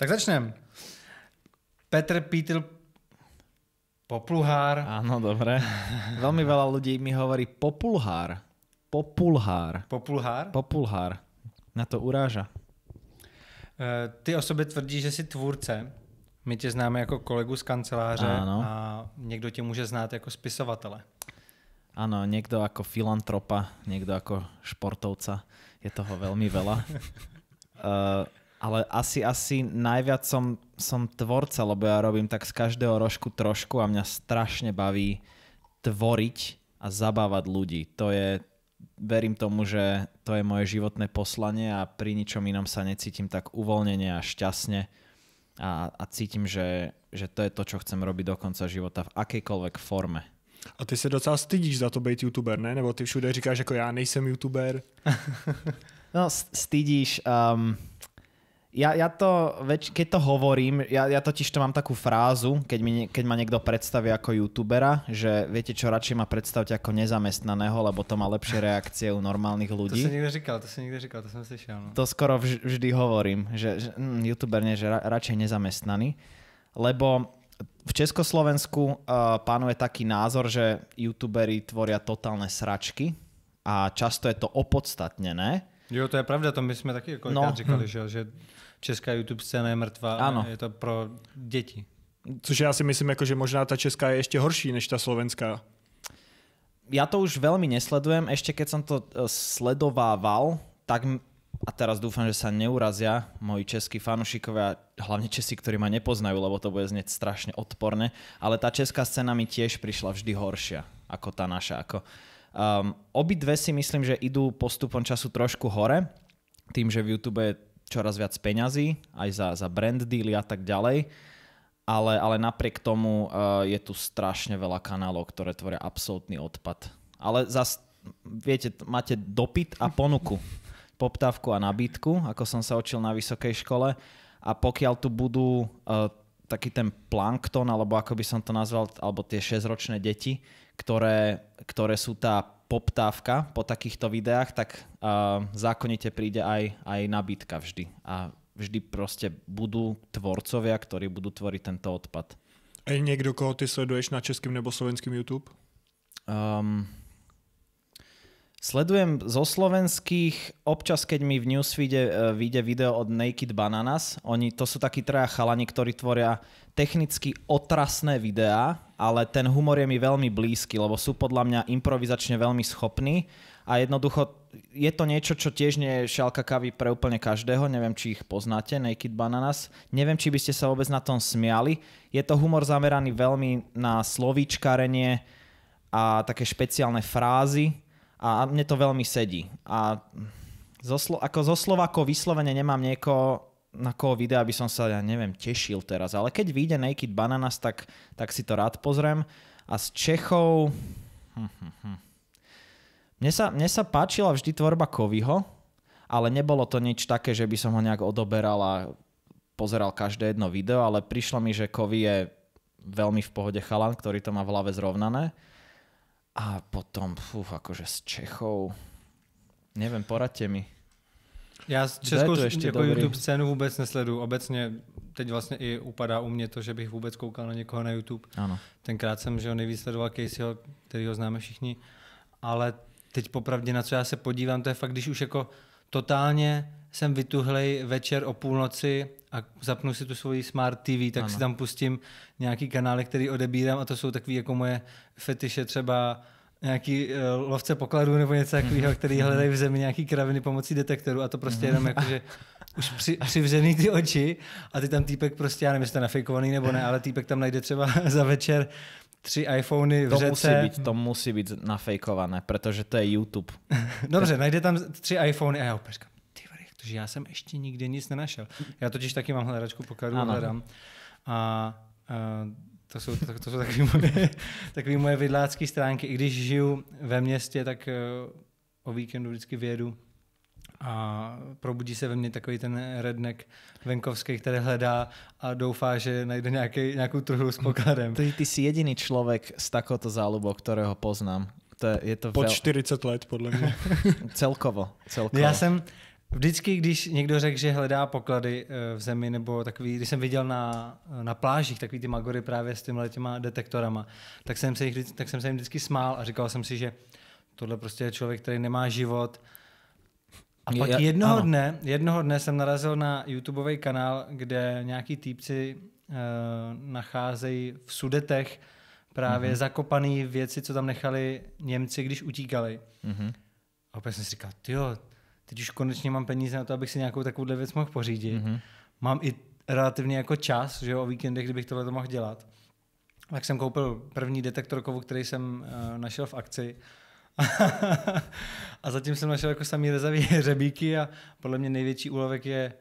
Tak začnem. Petr Pítl Populhár. Áno, dobre. Veľmi veľa ľudí mi hovorí populhár. Populhár. Populhár? Populhár. Na to uráža. E, ty o sobě tvrdíš, že jsi tvůrce. My tě známe jako kolegu z kanceláře ano. a někdo tě může znát jako spisovatele. Áno, niekto ako filantropa, niekto ako športovca. Je toho veľmi veľa. uh, ale asi, asi najviac som, som tvorca, lebo ja robím tak z každého rožku trošku a mňa strašne baví tvoriť a zabávať ľudí. To je, verím tomu, že to je moje životné poslanie a pri ničom inom sa necítim tak uvoľnene a šťastne a, a cítim, že, že to je to, čo chcem robiť do konca života v akejkoľvek forme. A ty se docela stydíš za to byť youtuber, ne? Nebo ty všude říkáš, ako ja nejsem youtuber. no, stydíš. Um, ja, ja to, več, keď to hovorím, ja, ja totiž to mám takú frázu, keď, mi, keď ma niekto predstaví ako youtubera, že viete čo, radšej ma predstavte ako nezamestnaného, lebo to má lepšie reakcie u normálnych ľudí. To si niekto říkal, to si niekto říkal, to som slyšel. No. To skoro vž, vždy hovorím, že, že mm, youtuber nie, že ra, radšej nezamestnaný, lebo v Československu uh, panuje taký názor, že youtuberi tvoria totálne sračky a často je to opodstatnené, Jo, to je pravda, to my jsme taky jako no. říkali, hm. že, že česká YouTube scéna je mrtvá, ano. je to pro děti. Což já si myslím, jako, že možná ta česká je ještě horší než ta slovenská. Ja to už veľmi nesledujem, ešte keď som to e, sledovával, tak a teraz dúfam, že sa neurazia moji českí fanúšikovia, hlavne Česi, ktorí ma nepoznajú, lebo to bude znieť strašne odporné, ale tá česká scéna mi tiež prišla vždy horšia ako tá naša. Ako, Um, ehm, obidve si myslím, že idú postupom času trošku hore, tým, že v YouTube je čoraz viac peňazí, aj za, za brand dealy a tak ďalej, ale, ale napriek tomu uh, je tu strašne veľa kanálov, ktoré tvoria absolútny odpad. Ale zas, viete, máte dopyt a ponuku, poptávku a nabídku, ako som sa učil na vysokej škole a pokiaľ tu budú uh, taký ten plankton, alebo ako by som to nazval, alebo tie 6-ročné deti, ktoré, ktoré sú tá poptávka po takýchto videách, tak uh, zákonite príde aj, aj nabídka vždy. A vždy proste budú tvorcovia, ktorí budú tvoriť tento odpad. Je niekto, koho ty sleduješ na českým nebo slovenským YouTube? Um, Sledujem zo slovenských, občas keď mi v newsfeede e, vyjde video od Naked Bananas, oni to sú takí traja chalani, ktorí tvoria technicky otrasné videá, ale ten humor je mi veľmi blízky, lebo sú podľa mňa improvizačne veľmi schopní a jednoducho je to niečo, čo tiež nie je šálka kávy pre úplne každého. Neviem, či ich poznáte, Naked Bananas. Neviem, či by ste sa vôbec na tom smiali. Je to humor zameraný veľmi na slovíčkarenie a také špeciálne frázy a mne to veľmi sedí. A zo, ako zo Slovako vyslovene nemám niekoho, na koho videa by som sa, ja neviem, tešil teraz, ale keď vyjde Naked Bananas, tak, tak si to rád pozriem. A s Čechou... Hm, hm, hm. Mne sa, mne sa páčila vždy tvorba Kovyho, ale nebolo to nič také, že by som ho nejak odoberal a pozeral každé jedno video, ale prišlo mi, že Kovy je veľmi v pohode chalan, ktorý to má v hlave zrovnané. A potom, fú, akože s Čechou... Neviem, poradte mi. Já z českou je ještě jako YouTube scénu vůbec nesledu. Obecně teď vlastně i upadá u mě to, že bych vůbec koukal na někoho na YouTube. Ano. Tenkrát jsem že ho nejvíc sledoval Caseyho, který ho známe všichni. Ale teď popravdě, na co já se podívám, to je fakt, když už jako totálně jsem vytuhlej večer o půlnoci a zapnu si tu svoji Smart TV, tak ano. si tam pustím nějaký kanály, který odebírám a to jsou takové jako moje fetiše třeba nějaký uh, lovce pokladů nebo něco takového, který mhm. hledají v zemi nějaký kraviny pomocí detektoru a to prostě mhm. jenom jako, že už při, přivřený ty oči a ty tam týpek prostě, já nevím, jestli to nafejkovaný nebo ne, ale týpek tam najde třeba za večer tři iPhony v to řece. Musí být, to musí být nafejkované, protože to je YouTube. Dobře, najde tam tři iPhony a já úplně říkám, ty protože já jsem ještě nikde nic nenašel. Já totiž taky mám hledačku pokladů, hledám. A, a eh, to jsou, to, to jsou takové moje, takový moje vidlácké stránky. I když žiju ve městě, tak eh, o víkendu vždycky vědu a probudí se ve mně takový ten redneck venkovský, který hledá a doufá, že najde nějaký, nějakou trhu s pokladem. Ty, ty jsi jediný člověk z takoto zálubou, kterého poznám. To je, je to Pod veľ... 40 let, podle mě celkovo, celkovo. Já jsem, Vždycky, když někdo řekl, že hledá poklady eh, v zemi, nebo takový, když jsem viděl na, eh, na plážích takový ty magory právě s těma těma detektorama, tak jsem, se jich, tak jsem se jim vždycky smál a říkal jsem si, že tohle prostě je člověk, který nemá život. A pak jednoho, dne, jednoho dne jsem narazil na YouTubeový kanál, kde nějaký týpci e, nacházejí v sudetech právě mm-hmm. zakopané věci, co tam nechali Němci, když utíkali. Mm-hmm. A opět jsem si říkal, jo, teď už konečně mám peníze na to, abych si nějakou takovouhle věc mohl pořídit. Mm-hmm. Mám i relativně jako čas, že jo, o víkendech, kdybych tohle to mohl dělat. Tak jsem koupil první detektor který jsem uh, našel v akci. a zatím jsem našel jako samý rezavý řebíky a podle mě největší úlovek je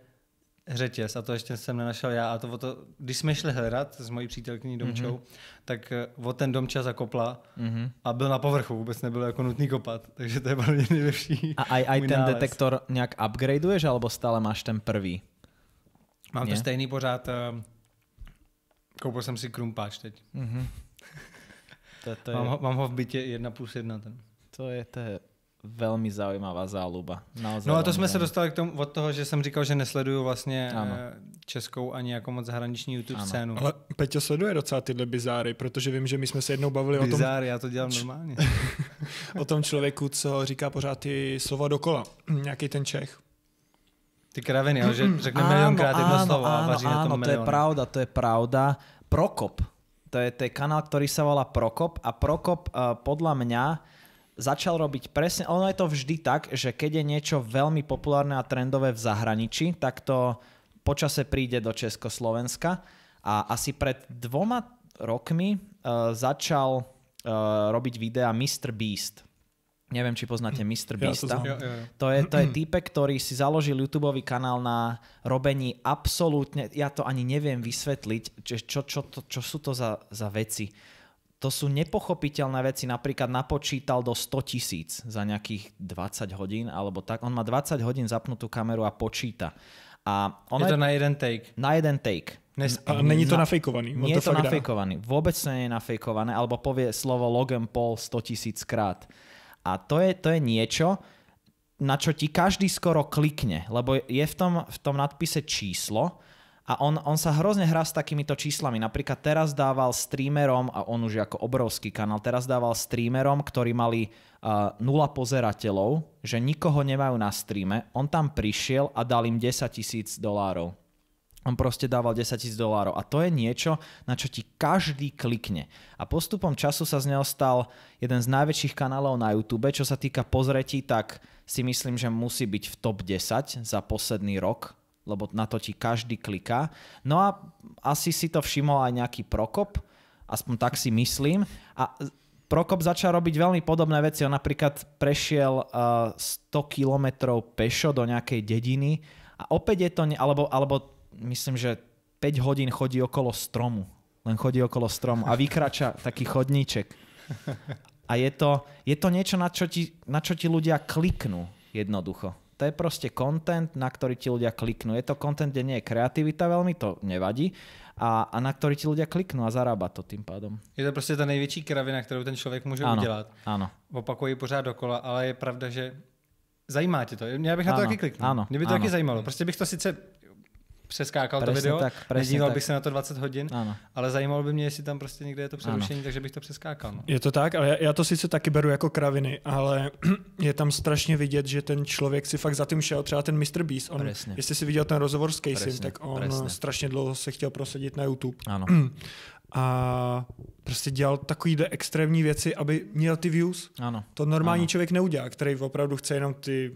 řetěz a to ještě jsem nenašel já. A to, o to když jsme šli hledat s mojí přítelkyní Domčou, mm-hmm. tak eh, o ten Domča zakopla mm-hmm. a byl na povrchu, vůbec nebyl jako nutný kopat, takže to je velmi nejlepší. A aj, aj ten nález. detektor nějak upgradeuješ, alebo stále máš ten prvý? Mám Nie? to stejný pořád. Eh, koupil jsem si krumpáč teď. Mm-hmm. To, to je... mám, ho, mám ho v bytě 1 plus 1 ten. To je, to je velmi zaujímavá záľuba. Naozaj no a to jsme se dostali k tomu, od toho, že jsem říkal, že nesledujú vlastne ano. E, českou ani jako moc zahraniční YouTube ano. scénu. Ale Peťo sleduje docela tyhle bizáry, protože vím, že my jsme se jednou bavili bizáry, o tom... Bizáry, já to dělám normálně. o tom člověku, co říká pořád ty slova dokola. Nějaký ten Čech. Ty kraviny, že řekne áno, milionkrát jedno áno, slovo áno, a vaří áno, to je pravda, to je pravda. Prokop. To je, to je kanál, ktorý sa volá Prokop a Prokop uh, podľa mňa začal robiť presne, ono je to vždy tak, že keď je niečo veľmi populárne a trendové v zahraničí, tak to počase príde do Československa a asi pred dvoma rokmi uh, začal uh, robiť videa Mr. Beast. Neviem, či poznáte Mr. Hm. Beast. Ja, to, ja, ja. to je, to je hm. type, ktorý si založil YouTube kanál na robení absolútne, ja to ani neviem vysvetliť, čo, čo, čo, čo sú to za, za veci to sú nepochopiteľné veci. Napríklad napočítal do 100 tisíc za nejakých 20 hodín alebo tak. On má 20 hodín zapnutú kameru a počíta. A on je to aj, na jeden take. Na jeden take. Nes, a není to nafejkovaný. nie je to nafejkovaný. Dá. Vôbec to nie je nafejkované. Alebo povie slovo Logan Paul 100 tisíc krát. A to je, to je niečo, na čo ti každý skoro klikne. Lebo je v tom, v tom nadpise číslo, a on, on sa hrozne hrá s takýmito číslami. Napríklad teraz dával streamerom, a on už ako obrovský kanál, teraz dával streamerom, ktorí mali uh, nula pozerateľov, že nikoho nemajú na streame. On tam prišiel a dal im 10 tisíc dolárov. On proste dával 10 tisíc dolárov a to je niečo, na čo ti každý klikne. A postupom času sa z neho stal jeden z najväčších kanálov na YouTube. Čo sa týka pozretí, tak si myslím, že musí byť v top 10 za posledný rok lebo na to ti každý kliká. No a asi si to všimol aj nejaký Prokop, aspoň tak si myslím. A Prokop začal robiť veľmi podobné veci. On napríklad prešiel 100 eh, kilometrov pešo do nejakej dediny a opäť je to, ne, alebo, alebo myslím, že 5 hodín chodí okolo stromu. Len chodí okolo stromu a vykrača taký chodníček. A je to, je to niečo, na čo, ti, na čo ti ľudia kliknú jednoducho. To je proste content, na ktorý ti ľudia kliknú. Je to content, kde nie je kreativita veľmi, to nevadí, a, a na ktorý ti ľudia kliknú a zarába to tým pádom. Je to proste ta největší kravina, kterou ten člověk může ano, udělat. Ano. Opakuje pořád dokola, ale je pravda, že zajímá tě to. Já bych ano, na to taky kliknul. Ano, Mě by to ano. taky zajímalo. Prostě bych to sice přeskákal presne to video, tak, nedíval tak. bych se na to 20 hodin, ano. ale zajímalo by mě, jestli tam prostě někde je to přerušení, ano. takže bych to přeskákal. No. Je to tak, ale já to sice taky beru jako kraviny, ale je tam strašně vidět, že ten člověk si fakt za tím šel, třeba ten Mr. Beast, on, presne. jestli si viděl ten rozhovor s Casey, tak on presne. strašně dlouho se chtěl prosadit na YouTube. Ano. A prostě dělal takovýhle extrémní věci, aby měl ty views. Ano. To normální ano. člověk neudělá, který opravdu chce jenom ty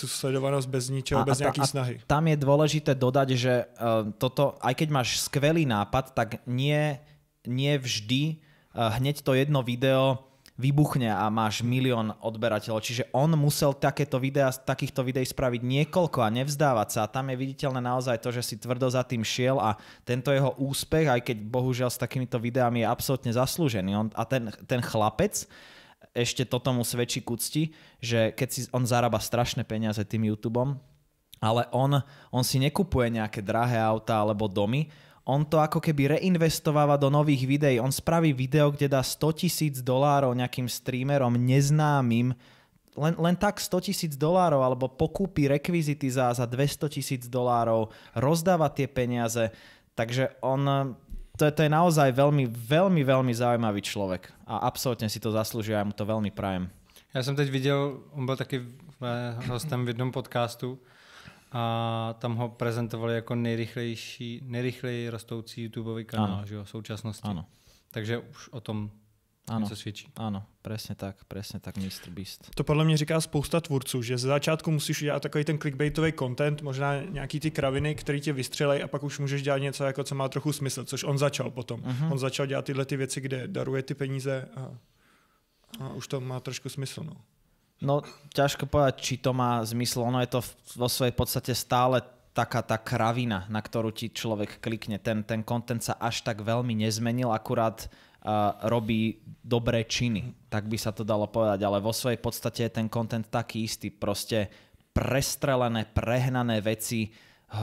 tú sledovanosť bez ničeho, a, bez nejakých snahy. Tam je dôležité dodať, že uh, toto, aj keď máš skvelý nápad, tak nie, nie vždy uh, hneď to jedno video vybuchne a máš milión odberateľov. Čiže on musel takéto videa, takýchto videí spraviť niekoľko a nevzdávať sa. A tam je viditeľné naozaj to, že si tvrdo za tým šiel a tento jeho úspech, aj keď bohužiaľ s takýmito videami je absolútne zaslúžený. On, a ten, ten chlapec, ešte toto mu svedčí kucti, že keď si on zarába strašné peniaze tým YouTubeom, ale on, on si nekupuje nejaké drahé auta alebo domy, on to ako keby reinvestováva do nových videí. On spraví video, kde dá 100 tisíc dolárov nejakým streamerom neznámym, len, len tak 100 tisíc dolárov alebo pokúpi rekvizity za, za 200 tisíc dolárov, rozdáva tie peniaze. Takže on to, je, to je naozaj veľmi, veľmi, veľmi zaujímavý človek a absolútne si to zaslúžia a ja mu to veľmi prajem. Já jsem teď viděl, on byl taky eh, hostem v jednom podcastu a tam ho prezentovali jako nejrychlejší, nejrychlej rostoucí YouTube kanál Že jo, v současnosti. Ano. Takže už o tom Ano, se svědčí. Ano, přesně tak, přesně tak Mr. Beast. To podle mě říká spousta tvůrců, že ze začátku musíš udělat takový ten clickbaitový content, možná nějaký ty kraviny, které tě vystřelej a pak už můžeš dělat něco, jako co má trochu smysl, což on začal potom. Uh-huh. On začal dělat tyhle ty věci, kde daruje ty peníze a, a už to má trošku smysl. No. No, ťažko povedať, či to má zmysl. Ono je to vo svojej podstate stále taká tá kravina, na ktorú ti človek klikne. Ten, ten content sa až tak veľmi nezmenil, akurát robí dobré činy. Tak by sa to dalo povedať, ale vo svojej podstate je ten kontent taký istý. Proste prestrelené, prehnané veci,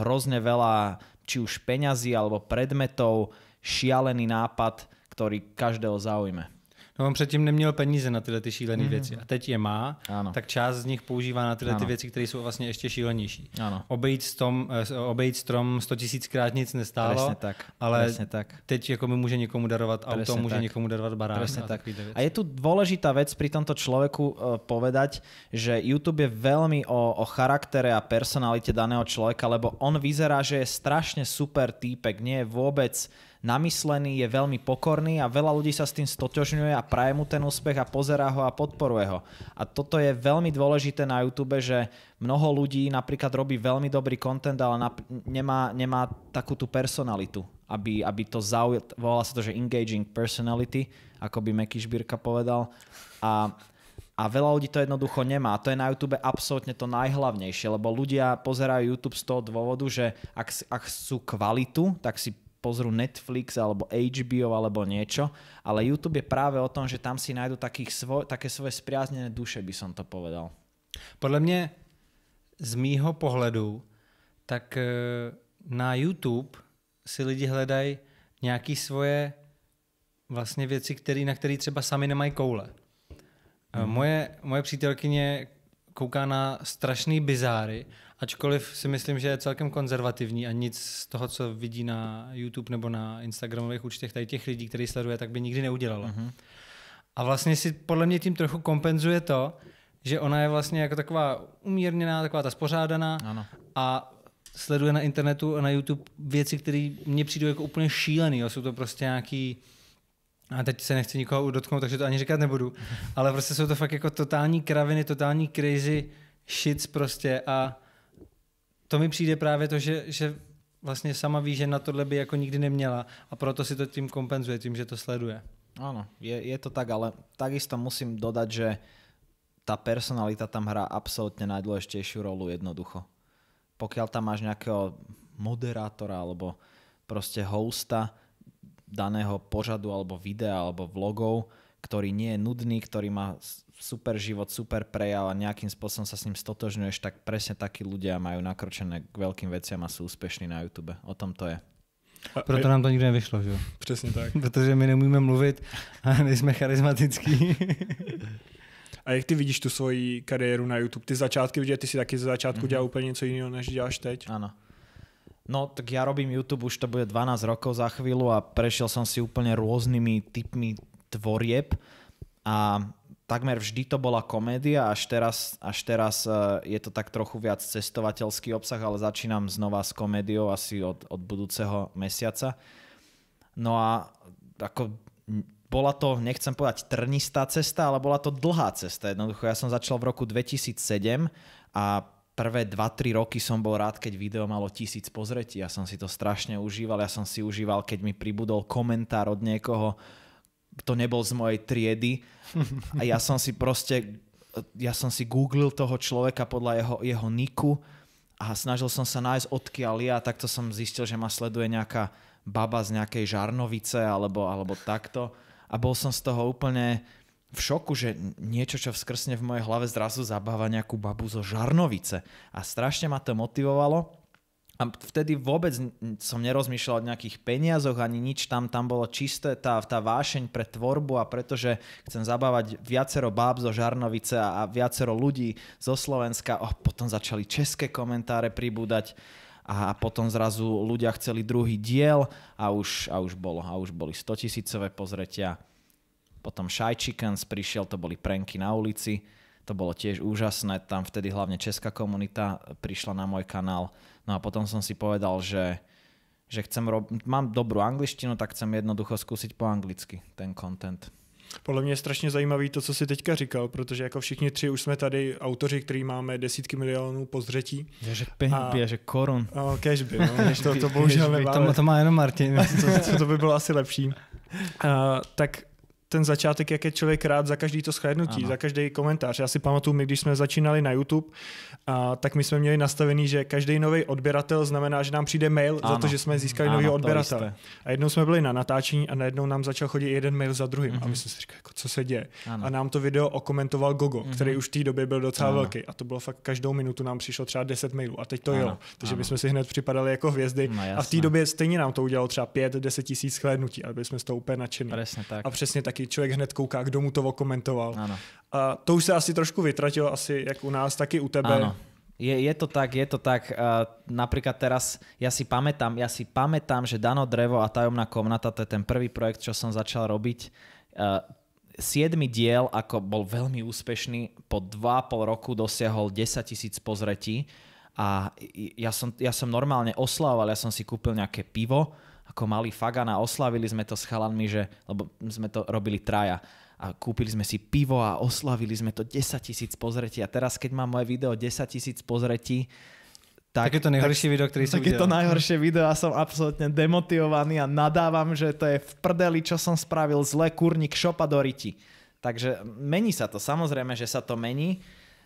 hrozne veľa či už peňazí alebo predmetov, šialený nápad, ktorý každého zaujme. No on předtím neměl peníze na tyhle ty šílené mm. věci a teď je má, ano. tak část z nich používá na tyhle ano. ty věci, které jsou vlastně ještě šílenější. Ano. Obejít, strom, eh, obejít strom 100 tisíckrát nic nestálo, Presne tak. ale Presne tak. teď jako mi může někomu darovat Presne auto, tak. může někomu darovat barán. a tak. A je tu důležitá věc, pri tomto člověku uh, povedať, že YouTube je velmi o, o charaktere a personalitě daného člověka, lebo on vyzerá, že je strašně super týpek, nie je vůbec namyslený, je veľmi pokorný a veľa ľudí sa s tým stotožňuje a praje mu ten úspech a pozerá ho a podporuje ho. A toto je veľmi dôležité na YouTube, že mnoho ľudí napríklad robí veľmi dobrý content, ale nap- nemá, nemá takú tú personalitu, aby, aby to zaujalo, volá sa to, že engaging personality, ako by Meky Šbírka povedal. A a veľa ľudí to jednoducho nemá. To je na YouTube absolútne to najhlavnejšie, lebo ľudia pozerajú YouTube z toho dôvodu, že ak, ak chcú kvalitu, tak si pozrú Netflix alebo HBO alebo niečo, ale YouTube je práve o tom, že tam si nájdu takých svo- také svoje spriaznené duše, by som to povedal. Podle mě z mýho pohledu, tak e, na YouTube si lidi hledají nějaký svoje vlastně věci, který, na které třeba sami nemají koule. Hmm. Moje, moje přítelkyně kouká na strašný bizáry Ačkoliv si myslím, že je celkem konzervativní a nic z toho, co vidí na YouTube nebo na Instagramových účtech tady těch lidí, který sleduje, tak by nikdy neudělala. Mm-hmm. A vlastně si podle mě tím trochu kompenzuje to, že ona je vlastně jako taková umírněná, taková ta spořádaná ano. a sleduje na internetu a na YouTube věci, které mně přijdou jako úplně šílený. Jo. Jsou to prostě nějaký a teď se nechci nikoho dotknout, takže to ani říkat nebudu, ale prostě jsou to fakt jako totální kraviny, totální crazy shits prostě a to mi přijde právě to, že, že vlastně sama ví, že na tohle by jako nikdy neměla a proto si to tím kompenzuje, tím, že to sleduje. Áno, je, je to tak, ale takisto musím dodať, že tá personalita tam hrá absolútne najdôležitejšiu rolu jednoducho. Pokiaľ tam máš nejakého moderátora alebo proste hosta daného požadu alebo videa alebo vlogov, ktorý nie je nudný, ktorý má super život, super prejav a nejakým spôsobom sa s ním stotožňuješ, tak presne takí ľudia majú nakročené k veľkým veciam a sú úspešní na YouTube. O tom to je. A, Proto nám to nikdy nevyšlo, že jo? Přesně tak. Protože my neumíme mluvit a nejsme charizmatický. a jak ty vidíš tu svoji kariéru na YouTube? Ty začátky, protože ty si taky ze začátku mm-hmm. dělal úplně něco jiného, než děláš teď. Ano. No, tak ja robím YouTube, už to bude 12 rokov za chvíľu a prešiel som si úplne rôznymi typmi tvorieb a takmer vždy to bola komédia, až teraz, až teraz e, je to tak trochu viac cestovateľský obsah, ale začínam znova s komédiou asi od, od budúceho mesiaca. No a ako bola to, nechcem povedať trnistá cesta, ale bola to dlhá cesta. Jednoducho ja som začal v roku 2007 a prvé 2-3 roky som bol rád, keď video malo tisíc pozretí. Ja som si to strašne užíval. Ja som si užíval, keď mi pribudol komentár od niekoho, to nebol z mojej triedy a ja som si proste, ja som si googlil toho človeka podľa jeho, jeho niku a snažil som sa nájsť odkiaľ je a takto som zistil, že ma sleduje nejaká baba z nejakej žarnovice alebo, alebo takto a bol som z toho úplne v šoku, že niečo, čo vskrsne v mojej hlave zrazu zabáva nejakú babu zo žarnovice a strašne ma to motivovalo a vtedy vôbec som nerozmýšľal o nejakých peniazoch ani nič, tam, tam bolo čisté tá, tá vášeň pre tvorbu a pretože chcem zabávať viacero báb zo Žarnovice a, a viacero ľudí zo Slovenska. Oh, potom začali české komentáre pribúdať a potom zrazu ľudia chceli druhý diel a už, a už bolo, a už boli 100 tisícové pozretia. Potom Shy Chickens prišiel, to boli prenky na ulici to bolo tiež úžasné, tam vtedy hlavne česká komunita prišla na môj kanál, no a potom som si povedal, že, že chcem rob- mám dobrú angličtinu, tak chcem jednoducho skúsiť po anglicky ten content. Podle mě je strašně zajímavý to, co si teďka říkal, protože jako všichni tři už jsme tady autoři, který máme desítky milionů pozřetí. Že peníby, že korun. A cashby, no, cashby, to, to bohužel nemáme. To, to má jenom Martin. to, to, to by bylo asi lepší. A, tak ten začátek, jak je člověk rád za každý to schlednutí, za každý komentář. Já si pamatuju, my když jsme začínali na YouTube, a, tak my jsme měli nastavený, že každý nový odběratel znamená, že nám přijde mail ano. za to, že jsme získali nový odběratele. A jednou jsme byli na natáčení a najednou nám začal chodit jeden mail za druhým. Mm-hmm. A my mhm. jsme si říkali, jako, co se děje. Ano. A nám to video okomentoval Gogo, mm-hmm. který už v té době byl docela ano. velký. A to bylo fakt každou minutu nám přišlo třeba 10 mailů a teď to ano. jo. Takže ano. my jsme si hned připadali jako hvězdy. No, a v té době stejně nám to udělalo třeba 5-10 tisíc schlednutí, aby jsme z toho úplně nadšení. A přesně tak taky člověk hned kouká, kdo mu to okomentoval. Ano. A to už se asi trošku vytratilo, asi jak u nás, tak i u tebe. Ano. Je, je to tak, je to tak. Uh, napríklad teraz, ja si pamätám, ja si pamätám, že Dano Drevo a Tajomná komnata, to je ten prvý projekt, čo som začal robiť. Uh, siedmy diel, ako bol veľmi úspešný, po 2,5 roku dosiahol 10 tisíc pozretí a ja som, ja som normálne oslavoval, ja som si kúpil nejaké pivo, ako malý fagana, oslavili sme to s chalanmi, že, lebo sme to robili traja a kúpili sme si pivo a oslavili sme to 10 tisíc pozretí a teraz keď mám moje video 10 tisíc pozretí, tak, tak je to najhoršie tak, video, ktorý som tak je to najhoršie video a som absolútne demotivovaný a nadávam, že to je v prdeli, čo som spravil zle, kurník šopa do riti. Takže mení sa to, samozrejme, že sa to mení,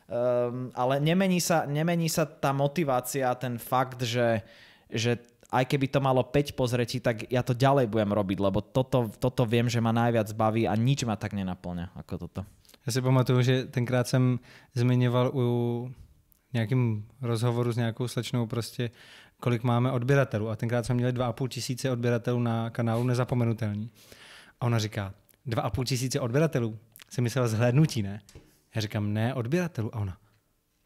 um, ale nemení sa, nemení sa tá motivácia, ten fakt, že, že aj keby to malo 5 pozretí, tak ja to ďalej budem robiť, lebo toto, toto viem, že ma najviac baví a nič ma tak nenaplňa ako toto. Já si pamatuju, že tenkrát jsem zmiňoval u nějakým rozhovoru s nějakou slečnou prostě, kolik máme odběratelů. A tenkrát jsme měli 2,5 tisíce odběratelů na kanálu Nezapomenutelní. A ona říká, 2,5 tisíce odběratelů? Jsem myslela zhlédnutí, ne? Já říkám, ne, odběratelů. A ona,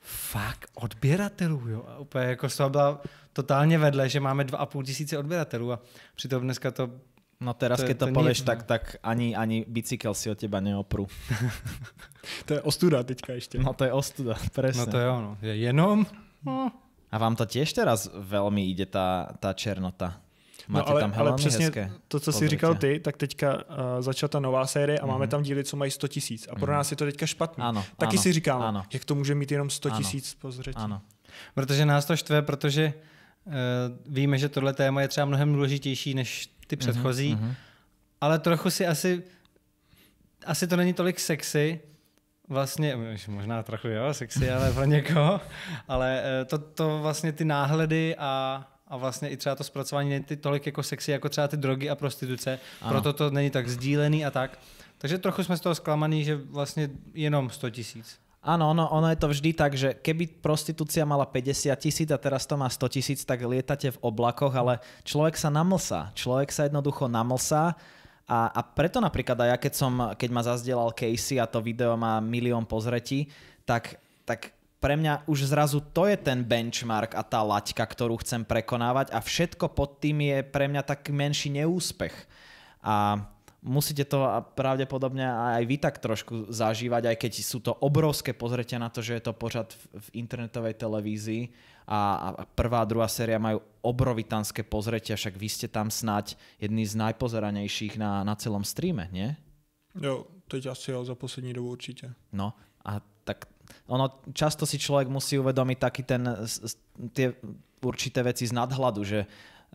fakt odběratelů, jo. A úplně jako z toho byla totálně vedle, že máme 2,5 tisíce odběratelů a přitom dneska to No teraz, to, keď to, to povieš, tak, tak ani, ani bicykel si od teba neoprú. to je ostuda teďka ešte. No to je ostuda, presne. No to je ono. Je jenom. No. A vám to tiež teraz veľmi ide tá, tá černota. No, Máte no ale, tam ale přesně hezké. to, co jsi si říkal ty, tak teďka uh, začala ta nová série a mm. máme mhm. tam díly, co mají 100 tisíc. A pro mm. nás je to teďka špatné. Ano, Taky ano, si říkám, ano. jak to může mít jenom 100 tisíc pozřetí. Ano. Protože nás to štve, protože uh, Eh, víme, že tohle téma je třeba mnohem důležitější než ty mhm, předchozí, mm-hmm. ale trochu si asi, asi to není tolik sexy, vlastně, možná trochu jo, sexy, ale pro někoho, ale eh, to, to vlastně ty náhledy a, a vlastně i třeba to zpracování není tolik jako sexy, jako třeba ty drogy a prostituce, ano. proto to není tak sdílený a tak. Takže trochu jsme z toho zklamaný, že vlastně jenom 100 tisíc. Áno, ono, ono je to vždy tak, že keby prostitúcia mala 50 tisíc a teraz to má 100 tisíc, tak lietate v oblakoch, ale človek sa namlsá. Človek sa jednoducho namlsá a, a preto napríklad aj ja, keď, som, keď ma zazdielal Casey a to video má milión pozretí, tak, tak pre mňa už zrazu to je ten benchmark a tá laťka, ktorú chcem prekonávať a všetko pod tým je pre mňa taký menší neúspech. A musíte to pravdepodobne aj vy tak trošku zažívať, aj keď sú to obrovské pozretia na to, že je to pořad v internetovej televízii a, a prvá a druhá séria majú obrovitanské pozretia, však vy ste tam snať jedný z najpozeranejších na, na celom streame, nie? Jo, teď asi jo, za poslední dobu určite. No a tak ono často si človek musí uvedomiť taký ten, tie určité veci z nadhľadu, že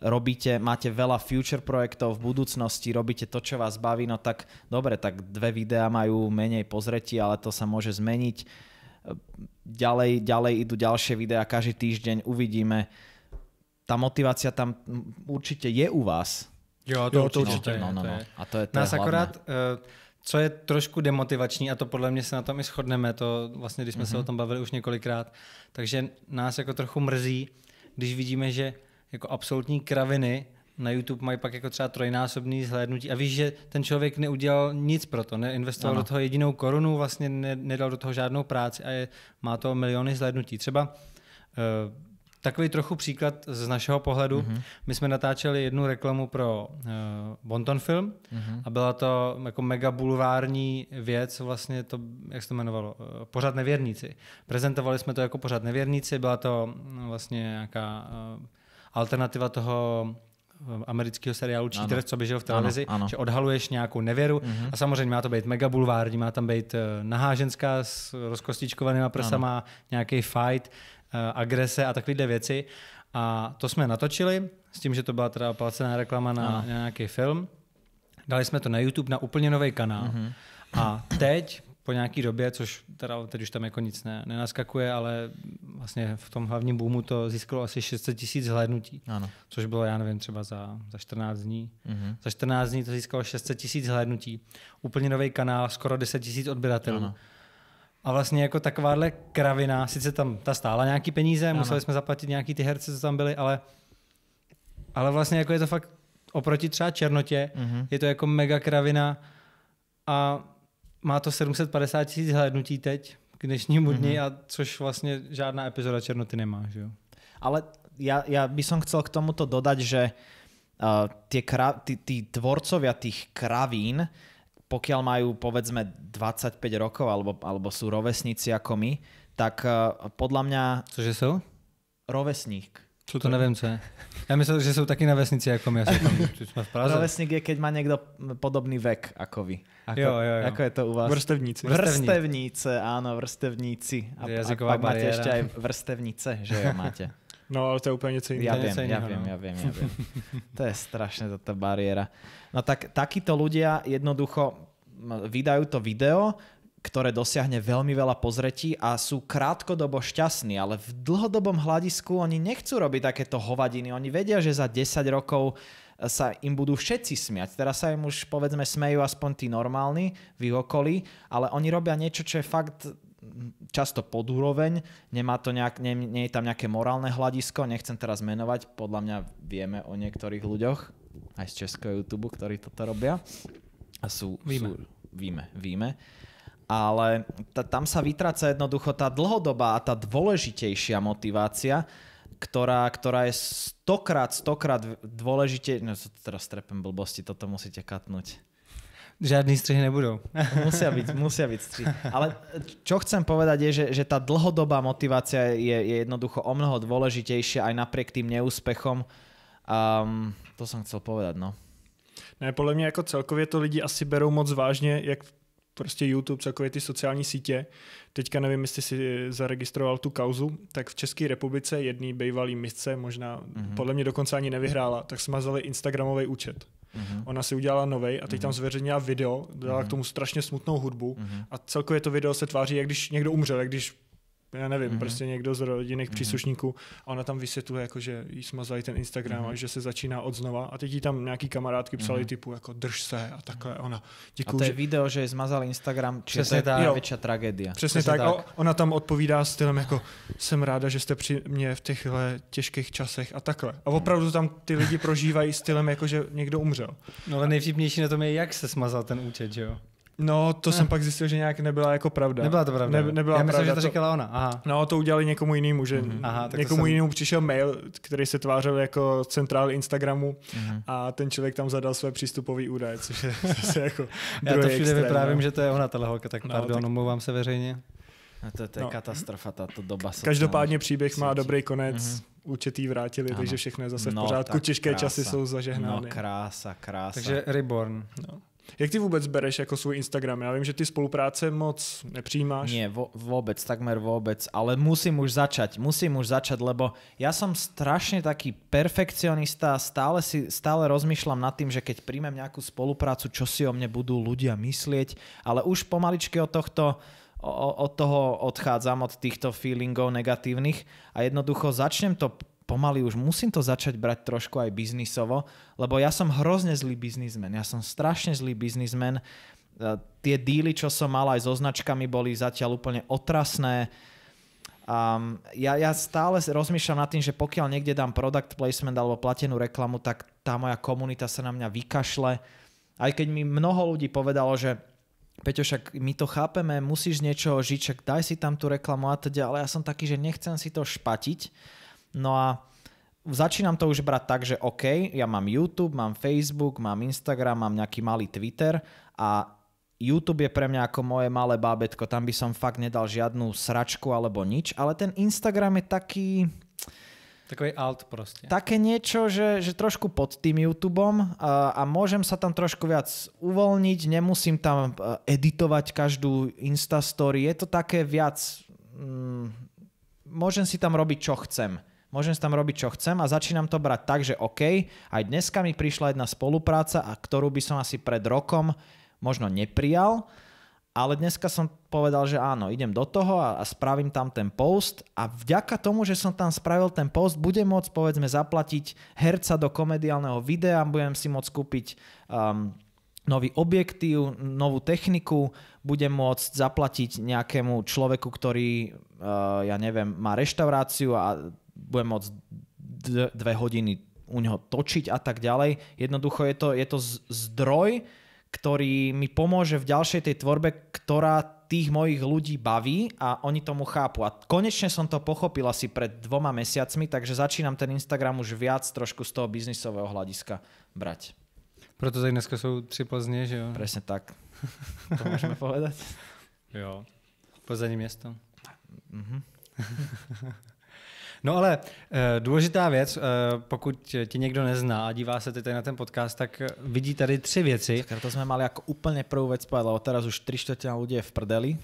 robíte, máte veľa future projektov v budúcnosti, robíte to, čo vás baví, no tak dobre, tak dve videá majú menej pozretí, ale to sa môže zmeniť. Ďalej, ďalej idú ďalšie videá, každý týždeň uvidíme. Tá motivácia tam určite je u vás. Jo, to, jo, to No, no, no, A to je, to Nás je akorát, eh, co je trošku demotivační, a to podle mě se na tom i shodneme, to vlastně, když jsme mm-hmm. se mhm. o tom bavili už několikrát, takže nás jako trochu mrzí, když vidíme, že jako absolutní kraviny, na YouTube mají pak jako třeba trojnásobný zhlédnutí a víš, že ten člověk neudělal nic pro to, neinvestoval ano. do toho jedinou korunu, vlastně ne, nedal do toho žádnou práci a je, má to miliony zhlédnutí. Třeba uh, takový trochu příklad z našeho pohledu. Mm-hmm. My jsme natáčeli jednu reklamu pro uh, Bonton film mm-hmm. a byla to jako mega bulvární věc, vlastně to, jak se to jmenovalo, uh, eh, pořád nevěrníci. Prezentovali jsme to jako pořád nevěrníci, byla to no, vlastně nějaká... Uh, alternativa toho eh, amerického seriálu Cheaters, co běžel v televizi, ano, ano. že odhaluješ nějakou nevěru uh-huh. a samozřejmě má to být mega bulvární, má tam být eh, naháženská s rozkostičkovanýma prsama, ano. nějaký fight, eh, agrese a takovýhle věci. A to jsme natočili s tím, že to byla teda placená reklama na, ano. nějaký film. Dali jsme to na YouTube na úplně nový kanál. Uh-huh. A teď po nějaký době, což teda teď už tam jako nic ne, nenaskakuje, ale vlastně v tom hlavním boomu to získalo asi 600 tisíc hlédnutí, ano. což bylo, já nevím, třeba za, za 14 dní. Mm-hmm. Za 14 dní to získalo 600 tisíc hlédnutí. Úplně nový kanál, skoro 10 tisíc odběratelů. Ano. A vlastně jako takováhle kravina, sice tam ta stála nějaký peníze, ano. museli jsme zaplatit nějaký ty herce, co tam byly, ale, ale vlastně jako je to fakt oproti třeba Černotě, mm-hmm. je to jako mega kravina a má to 750 tisíc hlednutí teď, k dnešnímu dni, mm-hmm. a což vlastně žádná epizoda Černoty nemá. Že jo? Ale ja, ja by som chcel k tomuto dodať, že uh, eh, tie kra- tí, tí tvorcovia tých kravín, pokiaľ majú povedzme 25 rokov alebo, alebo sú rovesníci ako my, tak uh, podľa mňa... Cože sú? Rovesník. Čo to, to neviem, čo je. Ja myslím, že sú takí na vesnici ako my. Ja tam, v Praze. Rovesník je, keď má niekto podobný vek ako vy. Ako, jo, jo, jo. ako je to u vás? Vrstevníci. Vrstevnice, áno, vrstevníci. A, a pak bariéra. máte ešte aj vrstevnice, že jo máte. No, ale to je úplne niečo iné. Ja, viem, no. ja, viem, ja viem, ja viem. To je strašne tá bariéra. No tak takíto ľudia jednoducho vydajú to video, ktoré dosiahne veľmi veľa pozretí a sú krátkodobo šťastní, ale v dlhodobom hľadisku oni nechcú robiť takéto hovadiny. Oni vedia, že za 10 rokov e, sa im budú všetci smiať. Teraz sa im už povedzme smejú aspoň tí normálni v ich okolí, ale oni robia niečo, čo je fakt často pod úroveň, nemá to nejak, nie, nie je tam nejaké morálne hľadisko, nechcem teraz menovať, podľa mňa vieme o niektorých ľuďoch, aj z českého YouTube, ktorí toto robia. A sú, víme. sú víme, víme ale t- tam sa vytráca jednoducho tá dlhodobá a tá dôležitejšia motivácia, ktorá, ktorá je stokrát, stokrát dôležitejšia. No teraz strepem blbosti, toto musíte katnúť. Žiadny strih nebudú. Musia byť, musia byť strih. Ale čo chcem povedať je, že, že tá dlhodobá motivácia je, je jednoducho o mnoho dôležitejšia aj napriek tým neúspechom. Um, to som chcel povedať, no. Ne, podle mě jako celkově to lidi asi berou moc vážně, jak prostě YouTube, celkově ty sociální sítě. Teďka nevím, jestli si e, zaregistroval tu kauzu, tak v České republice jedný bývalý misce, možná mm-hmm. podle mě dokonce ani nevyhrála, tak smazali Instagramový účet. Mm-hmm. Ona si udělala novej a teď mm-hmm. tam mhm. zveřejnila video, dala mm-hmm. k mhm. tomu strašně smutnou hudbu mm-hmm. a celkově to video se tváří, jak když někdo umřel, jak když já nevím, mm-hmm. prostě někdo z rodinných mm-hmm. příslušníků a ona tam vysvětluje, jako, že jí smazali ten Instagram mm-hmm. a že se začíná od znova a teď jí tam nějaký kamarádky psali mm-hmm. typu jako drž se a takhle ona. Děkuju, a to je že... video, že smazal Instagram, Přesně, to je ta větší tragédia. Přesně, Přesně tak. tak. Ona tam odpovídá stylem jako jsem ráda, že jste při mě v těchto těžkých časech a takhle. A opravdu tam ty lidi prožívají stylem jako, že někdo umřel. No ale nejvtipnější na tom je, jak se smazal ten účet, že jo? No, to jsem pak zjistil, že nějak nebyla jako pravda. Nebyla to pravda. Ne, nebyla Já myslím, pravda. že to říkala ona. Aha. No, to udělali někomu jinému, že mm-hmm. Aha, tak někomu jsem... jinému přišel mail, který se tvářil jako centrál Instagramu mm-hmm. a ten člověk tam zadal své přístupové údaje, což je zase jako Já to všude vyprávím, že to je ona, tahle holka, tak no, pardon, tak... omlouvám se veřejně. No, to, to je no. katastrofa, ta doba. Každopádně příběh má dobrý konec, mm-hmm. určitý vrátili, ano. takže všechno je zase v no, pořádku. No, Těžké časy jsou zažehnány. No krása, krása. Takže Reborn. No. Jak ty vůbec bereš jako svůj Instagram? Já vím, že ty spolupráce moc nepřijímáš. Nie, vo, vôbec, takmer vôbec, ale musím už začať, musím už začať, lebo ja som strašne taký perfekcionista, stále, si, stále rozmýšľam nad tým, že keď príjmem nejakú spoluprácu, čo si o mne budú ľudia myslieť, ale už pomaličky od tohto od toho odchádzam, od týchto feelingov negatívnych a jednoducho začnem to pomaly už musím to začať brať trošku aj biznisovo, lebo ja som hrozne zlý biznismen. Ja som strašne zlý biznismen. E, tie díly, čo som mal aj so značkami, boli zatiaľ úplne otrasné. Um, ja, ja stále rozmýšľam nad tým, že pokiaľ niekde dám product placement alebo platenú reklamu, tak tá moja komunita sa na mňa vykašle. Aj keď mi mnoho ľudí povedalo, že Peťo, však my to chápeme, musíš niečo žiť, však daj si tam tú reklamu a teda, ale ja som taký, že nechcem si to špatiť No a začínam to už brať tak, že OK, ja mám YouTube, mám Facebook, mám Instagram, mám nejaký malý Twitter a YouTube je pre mňa ako moje malé bábetko, tam by som fakt nedal žiadnu sračku alebo nič, ale ten Instagram je taký... Takový alt proste. Také niečo, že, že trošku pod tým YouTubeom a, a môžem sa tam trošku viac uvoľniť, nemusím tam e, editovať každú Instastory, je to také viac... Mm, môžem si tam robiť, čo chcem môžem si tam robiť, čo chcem a začínam to brať tak, že OK, aj dneska mi prišla jedna spolupráca, a ktorú by som asi pred rokom možno neprijal, ale dneska som povedal, že áno, idem do toho a, a spravím tam ten post a vďaka tomu, že som tam spravil ten post, budem môcť povedzme zaplatiť herca do komediálneho videa, budem si môcť kúpiť um, nový objektív, novú techniku, budem môcť zaplatiť nejakému človeku, ktorý, uh, ja neviem, má reštauráciu a budem môcť dve hodiny u neho točiť a tak ďalej. Jednoducho je to, je to zdroj, ktorý mi pomôže v ďalšej tej tvorbe, ktorá tých mojich ľudí baví a oni tomu chápu. A konečne som to pochopil asi pred dvoma mesiacmi, takže začínam ten Instagram už viac trošku z toho biznisového hľadiska brať. Proto tady dneska sú tři Plzne, že jo? Presne tak. to môžeme povedať. Jo. Plzeň miesto. Mhm. No ale eh, důležitá věc, eh, pokud ti někdo nezná a dívá se teď na ten podcast, tak eh, vidí tady tři věci. Tak to jsme mali jako úplně prvou věc povedal, teraz už tři čtvrtina lidí je v prdeli.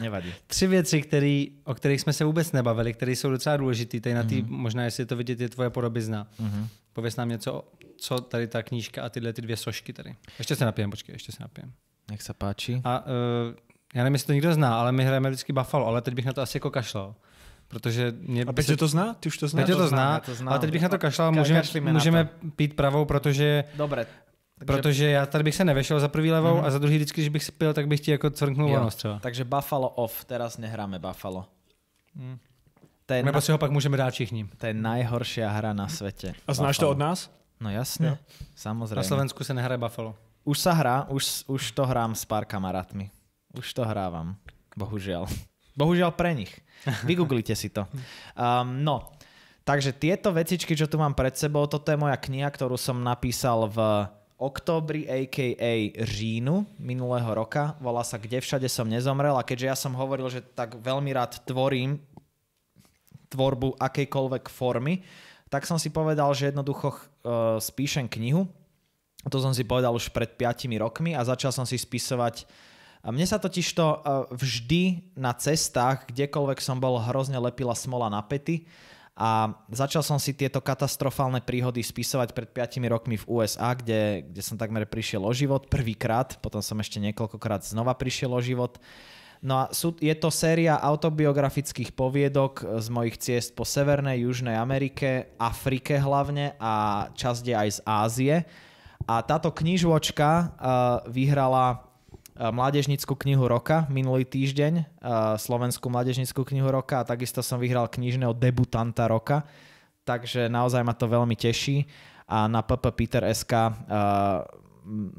Nevadí. Tři věci, který, o kterých jsme se vůbec nebavili, které jsou docela důležité. Tady na tý, mm-hmm. možná, jestli to vidět, je tvoje podobizna. Mm-hmm. Pověz nám něco, co tady ta knížka a tyhle ty dvě sošky tady. Ještě se napijem, počkej, ještě se napijem. Nech se páči. A uh, já nevím, jestli to nikdo zná, ale my hrajeme vždycky Buffalo, ale teď bych na to asi jako kašlal protože mě... A Peťo to zná? Ty už to zná? Peťo to, to zná, to zná. ale teď bych na to kašlal, můžeme, můžeme to. pít pravou, protože... Dobre. Takže... Protože já tady bych se nevešel za prvý levou mm-hmm. a za druhý vždycky, když bych si pil, tak bych ti jako cvrknul jo. třeba. Takže Buffalo off, teraz nehráme Buffalo. Mm. Nebo na... si ho pak můžeme dát všichni. To je nejhorší hra na světě. A Buffalo. znáš to od nás? No jasně, jo. samozřejmě. Na Slovensku se nehraje Buffalo. Už sa hrá, už, už to hrám s pár kamarátmi. Už to hrávam. bohužel. Bohužel pre nich. Vygooglite si to. Um, no, takže tieto vecičky, čo tu mám pred sebou, toto je moja kniha, ktorú som napísal v oktobri, a.k.a. Žínu minulého roka. Volá sa Kde všade som nezomrel a keďže ja som hovoril, že tak veľmi rád tvorím tvorbu akejkoľvek formy, tak som si povedal, že jednoducho uh, spíšem knihu. To som si povedal už pred 5 rokmi a začal som si spisovať a mne sa totiž to e, vždy na cestách, kdekoľvek som bol, hrozne lepila smola na pety a začal som si tieto katastrofálne príhody spisovať pred 5 rokmi v USA, kde, kde som takmer prišiel o život prvýkrát, potom som ešte niekoľkokrát znova prišiel o život. No a sú, je to séria autobiografických poviedok z mojich ciest po Severnej, Južnej Amerike, Afrike hlavne a časť aj z Ázie. A táto knižočka uh, vyhrala Eh, mládežnickú knihu roka minulý týždeň, eh, slovenskú mládežnickú knihu roka a takisto som vyhral knižného debutanta roka, takže naozaj ma to veľmi teší a na pppeter.sk eh,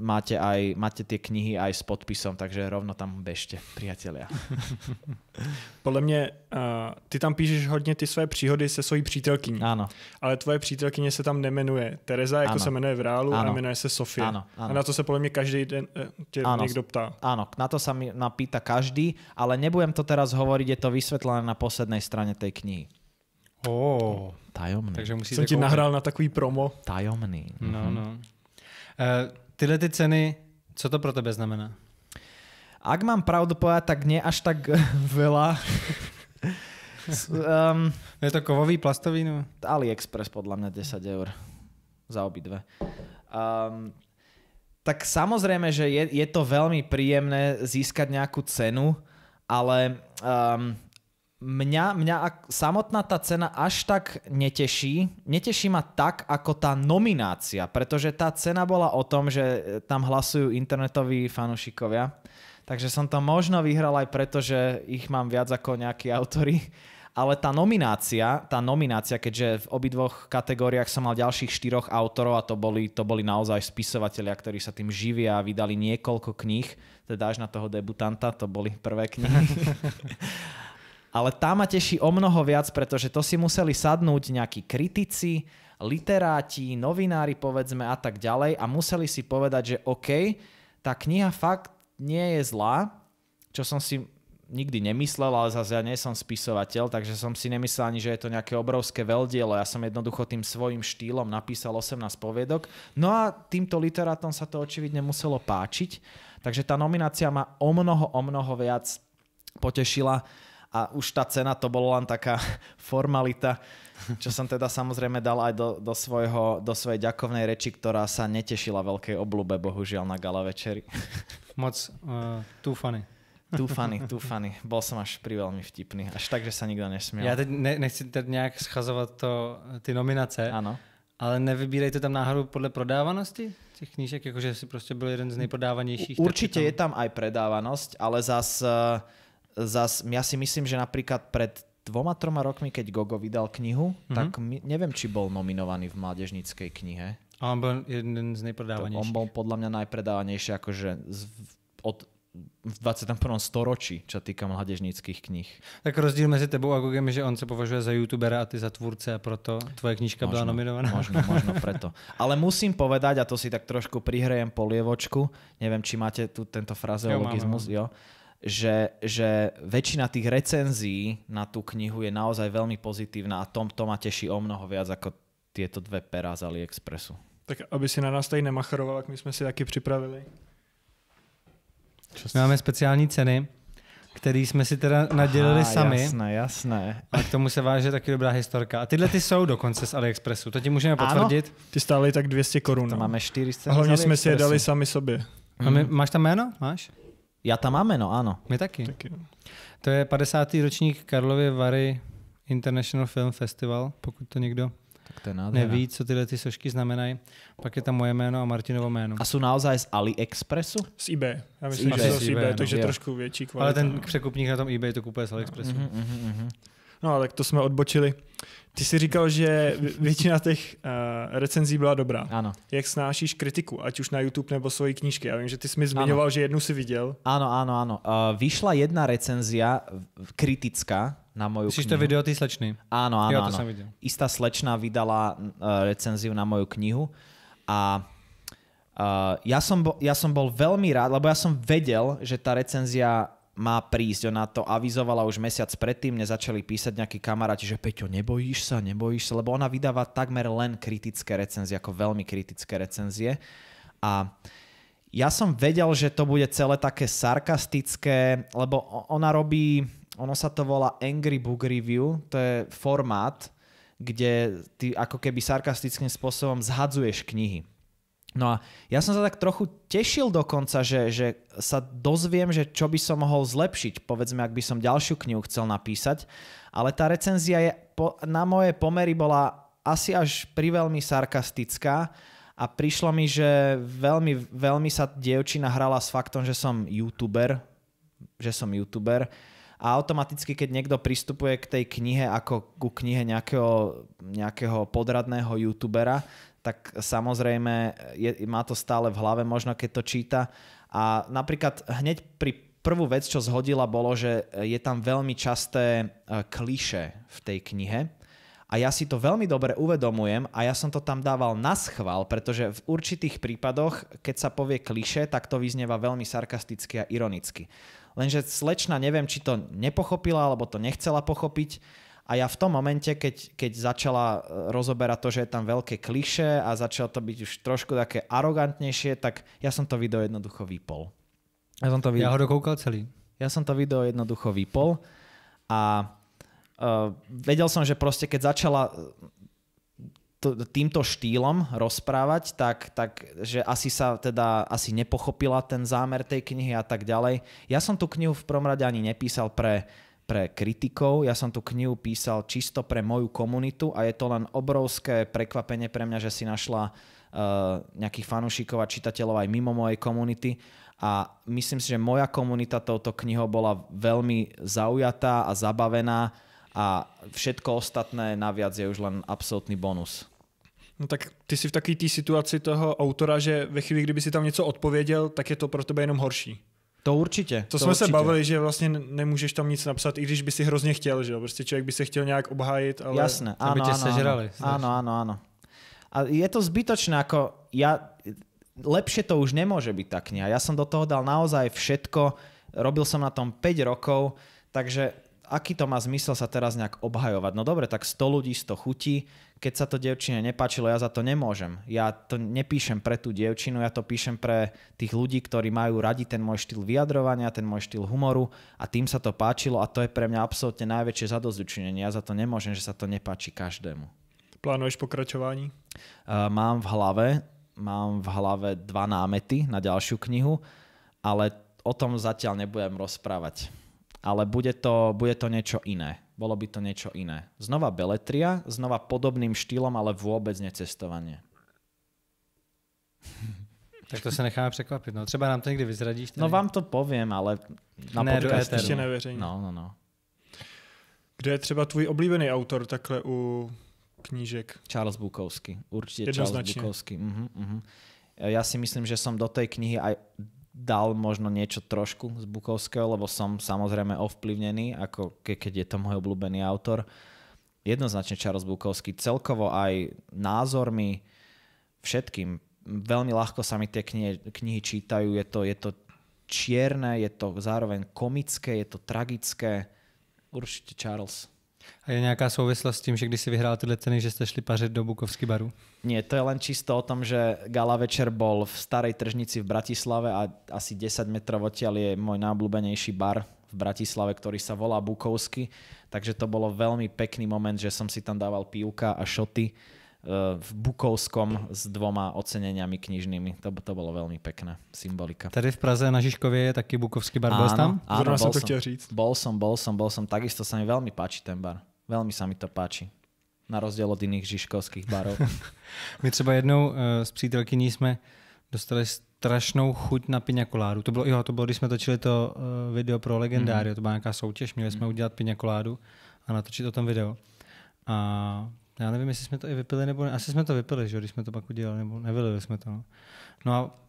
máte, aj, máte tie knihy aj s podpisom, takže rovno tam bežte, priatelia. Podle mě, uh, ty tam píšeš hodně ty své příhody se svojí přítelkyní. Áno. Ale tvoje přítelkyně se tam nemenuje Tereza, jako sa se jmenuje v reálu, ano. a jmenuje se Sofie. Áno. A na to se podle mě každý den uh, eh, niekto někdo ptá. Ano, na to sa mi napýta každý, ale nebudem to teraz hovoriť, je to vysvetlené na poslednej strane tej knihy. Oh. Tajomný. Takže musíte Som ti nahrál na takový promo. Tajomný. No, mhm. no. Uh, tyhle ty ceny, co to pro tebe znamená? Ak mám pravdu povedať, tak nie až tak eh, veľa. um, je to kovový, plastový? No? AliExpress podľa mňa 10 eur za obidve. Um, tak samozrejme, že je, je to veľmi príjemné získať nejakú cenu, ale um, mňa, mňa ak, samotná tá cena až tak neteší. Neteší ma tak, ako tá nominácia, pretože tá cena bola o tom, že e, tam hlasujú internetoví fanúšikovia. Takže som to možno vyhral aj preto, že ich mám viac ako nejakí autory. Ale tá nominácia, tá nominácia, keďže v obidvoch kategóriách som mal ďalších štyroch autorov a to boli, to boli naozaj spisovatelia, ktorí sa tým živia a vydali niekoľko kníh, teda až na toho debutanta, to boli prvé knihy. ale tá ma teší o mnoho viac, pretože to si museli sadnúť nejakí kritici, literáti, novinári povedzme a tak ďalej a museli si povedať, že OK, tá kniha fakt nie je zlá, čo som si nikdy nemyslel, ale zase ja nie som spisovateľ, takže som si nemyslel ani, že je to nejaké obrovské veľdielo. Ja som jednoducho tým svojim štýlom napísal 18 poviedok. No a týmto literátom sa to očividne muselo páčiť, takže tá nominácia ma o mnoho, o mnoho viac potešila a už tá cena to bolo len taká formalita, čo som teda samozrejme dal aj do, do, svojho, do svojej ďakovnej reči, ktorá sa netešila veľkej oblúbe, bohužiaľ, na gala večeri. Moc uh, túfany. Túfany, túfany. Bol som až veľmi vtipný. Až tak, že sa nikto nesmiel. Já teď ne, nechci teď nějak schazovat to, ty nominace. Ano. Ale nevybírajte tam náhodou podle prodávanosti těch knížek? Jakože si proste byl jeden z nejprodávanejších. Určitě tam... je tam aj predávanosť, ale zas uh, Zas, ja si myslím, že napríklad pred dvoma, troma rokmi, keď Gogo vydal knihu, mm-hmm. tak my, neviem, či bol nominovaný v mládežníckej knihe. A on bol jeden z najpredávanejších. On bol podľa mňa najpredávanejší akože z, od v 21. storočí, čo týka mládežníckých knih. Tak rozdíl medzi tebou a Gogem je, že on sa považuje za youtubera a ty za tvúrce a proto tvoja knižka možno, bola nominovaná. Možno, možno preto. Ale musím povedať, a to si tak trošku prihrejem polievočku, neviem, či máte tu tento frazeologizmus, jo, jo že, že väčšina tých recenzií na tú knihu je naozaj veľmi pozitívna a tom, to ma teší o mnoho viac ako tieto dve pera z AliExpressu. Tak aby si na nás tady nemacharoval, jak my jsme si taky připravili. Čosti? Máme speciální ceny, které jsme si teda nadělili Aha, sami. Jasné, jasné. A k tomu se váže taky dobrá historka. A tyhle ty jsou dokonce z AliExpressu, to ti můžeme potvrdit. Ty stály tak 200 korun. To no. máme 400 A hlavně jsme si je dali sami sobě. Hmm. máš tam jméno? Máš? Já tam máme, no ano. My taky. taky. No. To je 50. ročník Karlovy Vary International Film Festival, pokud to někdo tak to je neví, co tyhle ty sošky znamenají. Pak je tam moje jméno a Martinovo jméno. A jsou naozaj z AliExpressu? Z eBay. Já myslím, z eBay. že z eBay, no. takže je. trošku větší kvalita. Ale ten no. překupník na tom eBay to kupuje z AliExpressu. Mhm, mhm, mhm. No, mm-hmm, mm-hmm. no tak to jsme odbočili. Ty jsi říkal, že většina těch uh, recenzí byla dobrá. Ano. Jak snášíš kritiku, ať už na YouTube nebo svoji knížky? Já vím, že ty jsi mi zmiňoval, ano. že jednu si viděl. Ano, ano, ano. Uh, vyšla jedna recenzia kritická na moju Myslíš knihu. to video ty slečny? Áno, áno, jo, to áno. Som videl. Istá slečna vydala uh, recenziu na moju knihu a uh, ja, som bol, ja som bol veľmi rád, lebo ja som vedel, že tá recenzia má prísť. Ona to avizovala už mesiac predtým, mne začali písať nejakí kamaráti, že Peťo, nebojíš sa, nebojíš sa, lebo ona vydáva takmer len kritické recenzie, ako veľmi kritické recenzie. A ja som vedel, že to bude celé také sarkastické, lebo ona robí, ono sa to volá Angry Book Review, to je formát, kde ty ako keby sarkastickým spôsobom zhadzuješ knihy. No a ja som sa tak trochu tešil dokonca, že, že sa dozviem, že čo by som mohol zlepšiť, povedzme, ak by som ďalšiu knihu chcel napísať, ale tá recenzia je, po, na moje pomery bola asi až priveľmi sarkastická a prišlo mi, že veľmi, veľmi sa dievčina hrala s faktom, že som youtuber, že som youtuber a automaticky, keď niekto pristupuje k tej knihe ako ku knihe nejakého, nejakého podradného youtubera, tak samozrejme je, má to stále v hlave možno, keď to číta. A napríklad hneď pri prvú vec, čo zhodila, bolo, že je tam veľmi časté e, kliše v tej knihe. A ja si to veľmi dobre uvedomujem a ja som to tam dával na schvál, pretože v určitých prípadoch, keď sa povie kliše, tak to vyznieva veľmi sarkasticky a ironicky. Lenže slečna neviem, či to nepochopila alebo to nechcela pochopiť a ja v tom momente, keď, keď začala eh, rozoberať to, že je tam veľké kliše a začalo to byť už trošku také arogantnejšie, tak ja som to video jednoducho vypol. Ja som to video... Ja ho dokoukal celý. Ja som to video jednoducho vypol a uh, vedel som, že proste keď začala eh, týmto štýlom rozprávať, tak, tak že asi sa teda asi nepochopila ten zámer tej knihy a tak ďalej. Ja som tú knihu v promrade ani nepísal pre pre kritikov. Ja som tú knihu písal čisto pre moju komunitu a je to len obrovské prekvapenie pre mňa, že si našla uh, nejakých fanúšikov a čitateľov aj mimo mojej komunity. A myslím si, že moja komunita touto knihou bola veľmi zaujatá a zabavená a všetko ostatné naviac je už len absolútny bonus. No tak ty si v takové situaci toho autora, že ve chvíli, kdyby si tam něco odpověděl, tak je to pro tebe jenom horší. To určitě. To, to jsme určitě. se bavili, že vlastně nemůžeš tam nic napsat, i když by si hrozně chtěl, že jo? Prostě člověk by se chtěl nějak obhájit, ale... Jasné, ano, aby tě ano, sežrali. Ano, ano, ano, ano. A je to zbytočné, ako ja, lepšie to už nemôže byť tá kniha. Ja som do toho dal naozaj všetko, robil som na tom 5 rokov, takže aký to má zmysel sa teraz nejak obhajovať. No dobre, tak 100 ľudí, 100 chutí, keď sa to dievčine nepáčilo, ja za to nemôžem. Ja to nepíšem pre tú dievčinu, ja to píšem pre tých ľudí, ktorí majú radi ten môj štýl vyjadrovania, ten môj štýl humoru a tým sa to páčilo a to je pre mňa absolútne najväčšie zadozučinenie. Ja za to nemôžem, že sa to nepáči každému. Plánuješ pokračovanie? Uh, mám v hlave, mám v hlave dva námety na ďalšiu knihu, ale o tom zatiaľ nebudem rozprávať ale bude to, bude to niečo iné. Bolo by to niečo iné. Znova beletria, znova podobným štýlom, ale vôbec necestovanie. Tak to se necháme překvapit. No, třeba nám to někdy vyzradíš. No tady. No vám to poviem, ale na ne, podcast ještě neveřejně. No, no, no. Kde je třeba tvůj oblíbený autor takhle u knížek? Charles Bukowski. Určitě Charles Bukowski. Uh-huh, uh-huh. Ja si myslím, že som do tej knihy aj dal možno niečo trošku z Bukovského, lebo som samozrejme ovplyvnený, ako ke, keď je to môj obľúbený autor. Jednoznačne Charles Bukovský, celkovo aj názormi, všetkým. Veľmi ľahko sa mi tie knihy, knihy čítajú, je to, je to čierne, je to zároveň komické, je to tragické. Určite Charles. A je nejaká souvislosť s tým, že když si vyhrál tyhle ceny, že ste šli pařiť do Bukovský baru? Nie, to je len čisto o tom, že gala večer bol v starej tržnici v Bratislave a asi 10 metrov odtiaľ je môj najobľúbenejší bar v Bratislave, ktorý sa volá Bukovsky. Takže to bolo veľmi pekný moment, že som si tam dával pívka a šoty e, v Bukovskom s dvoma oceneniami knižnými. To, to bolo veľmi pekná symbolika. Tady v Praze na Žižkovie je taký Bukovský bar, áno, tam? Áno, bol som, to říct. Bol som, bol som, bol som. Takisto sa mi veľmi páči ten bar. Veľmi sa mi to páči na rozdíl od jiných žižkovských barů. My třeba jednou uh, s přítelkyní jsme dostali strašnou chuť na piňakoládu. To bylo, jo, to bylo, když jsme točili to uh, video pro legendáry, mm. to byla nějaká soutěž, měli jsme mm. udělat piňakoládu a natočit o tom video. A já nevím, jestli jsme to i vypili nebo ne. Asi jsme to vypili, že? když jsme to pak udělali, nebo nevylili jsme to. No, no a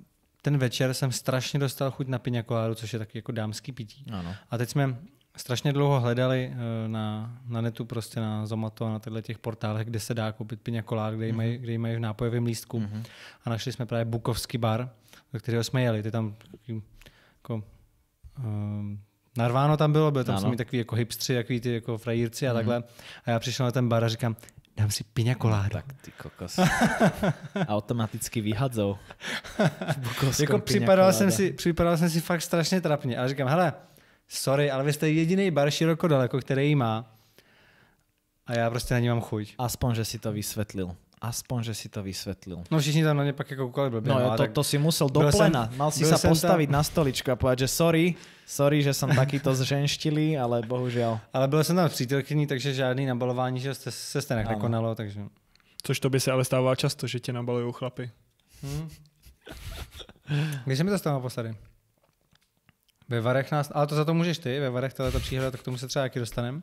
ten večer jsem strašně dostal chuť na piňakoládu, což je taky jako dámský pití. Ano. A teď jsme strašně dlouho hledali eh, na, na netu, prostě na Zomato a na těchto těch portálech, kde se dá koupit piňa kolár, kde mm mají, kde ji mají v nápojovém lístku. Mm-hmm. A našli jsme právě Bukovský bar, do kterého jsme jeli. Ty je tam jako, um, narváno tam bylo, byly tam ano. sami takový jako hipstři, takový ty jako frajírci a mm-hmm. takhle. A já přišel na ten bar a říkám, dám si piňa koládu. No, tak ty kokos. Automaticky vyhadzou. jako připadal jsem, si, připadal jsem si fakt strašně trapně. A říkám, hele, sorry, ale vy jste jediný bar široko daleko, který má. A já prostě na ní mám chuť. Aspoň, že si to vysvetlil. Aspoň, že si to vysvetlil. No všichni tam na ne pak koukali blbě. No, no to, tak... to si musel do plena. Mal si sa postaviť tam... na stoličku a povedať, že sorry, sorry, že som takýto zženštili, ale bohužel. Ale byl jsem tam s přítelkyní, takže žádný nabalování že se, se stejně nekonalo. Takže... Což to by se ale stává často, že tě nabalují chlapy. Hmm. Když se mi to stalo posledy? Ve Varech nás, ale to za to můžeš ty, ve Varech tohle příhoda, tak k tomu se třeba taky dostaneme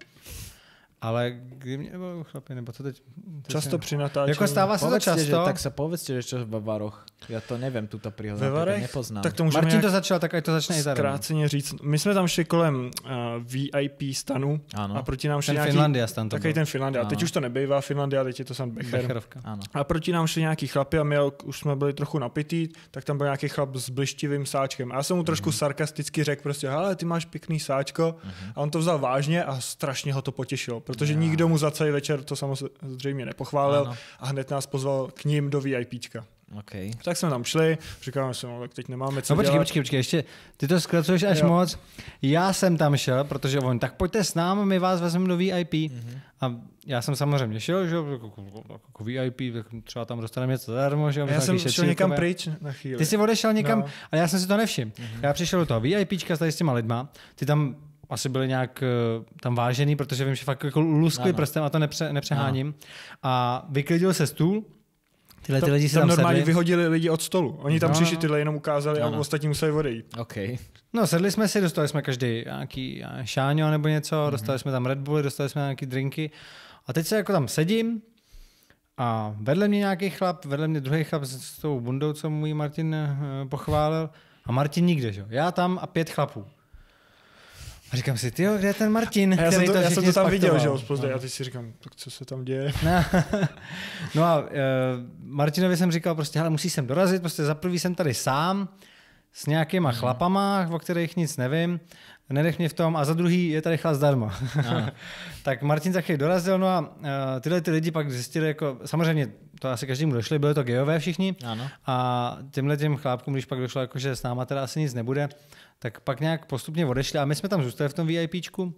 ale kdy mě bylo chlapi, nebo co teď? teď často nevím. při natáčení. Jako stává se to často. Že, tak se povedzte, že čo v Bavaroch. Já to nevím, tuto príhodu. tak Varech? Nepoznám. Tak to můžeme Martin to začal, tak ať to začne i Zkráceně říct. My jsme tam šli kolem uh, eh, VIP stanu ano. a proti nám šli ten nějaký... Finlandia stan to ten Finlandia. Ano. Teď už to nebejvá Finlandia, teď je to San Becher. Becherovka. Ano. A proti nám šli nějaký chlapi a my už jsme byli trochu napitý, tak tam byl nějaký chlap s blištivým sáčkem. A já jsem mu trošku mm-hmm. sarkasticky řekl prostě, hele, ty máš pěkný sáčko. Mm-hmm. A on to vzal vážně a strašně ho to potěšilo protože no. nikdo mu za celý večer to samozřejmě nepochválil ano. a hned nás pozval k ním do VIPčka. Okay. Tak jsme tam šli, říkáme si, no tak teď nemáme co no, počkej, dělat. počkej, počkej, ještě, ty to zkracuješ až jo. moc. Já jsem tam šel, protože on, tak pojďte s námi, my vás vezmeme do VIP. Mm-hmm. A já jsem samozřejmě šel, že jako, jako VIP, tak třeba tam dostaneme něco zadarmo, že Já jsem šel někam pryč na chvíli. Ty jsi odešel někam, no. ale já jsem si to nevšiml. Mm-hmm. Já přišel do toho VIPčka s tady s těma lidma, ty tam asi byli nějak eh, tam vážený, protože vím, že fakt jako luskli ano. prstem a to nepře, nepřeháním. Ano. A vyklidil se stůl, Tyhle ty lidi se tam, tam normálně sedli. vyhodili lidi od stolu. Oni tam no, přišli, no. tyhle jenom ukázali no, no. a ostatní museli odejít. Okay. No, sedli jsme si, dostali jsme každý nějaký eh, šáňo nebo něco, mm-hmm. dostali jsme tam Red Bull, dostali jsme nějaký drinky. A teď se jako tam sedím a vedle mě nějaký chlap, vedle mě druhý chlap s, tou bundou, co můj Martin eh, pochválil. A Martin nikde, že? Já tam a pět chlapů. A říkám si, ty jo, kde je ten Martin? A já jsem to, to, já jsem to tam viděl, že jo, no. a ty si říkám, tak co se tam děje? No, no a e, Martinovi jsem říkal prostě, hele, musí sem dorazit, prostě za prvý jsem tady sám, s nějakýma mhm. chlapama, o kterých nic nevím, nedech mě v tom, a za druhý je tady chlap zdarma. tak Martin za dorazil, no a e, tyhle ty lidi pak zjistili, jako, samozřejmě to asi každému došli, byli to gejové všichni. Ano. A těmhle těm chlápkům, když pak došlo, že s náma teda asi nic nebude, tak pak nějak postupně odešli a my jsme tam zůstali v tom VIPčku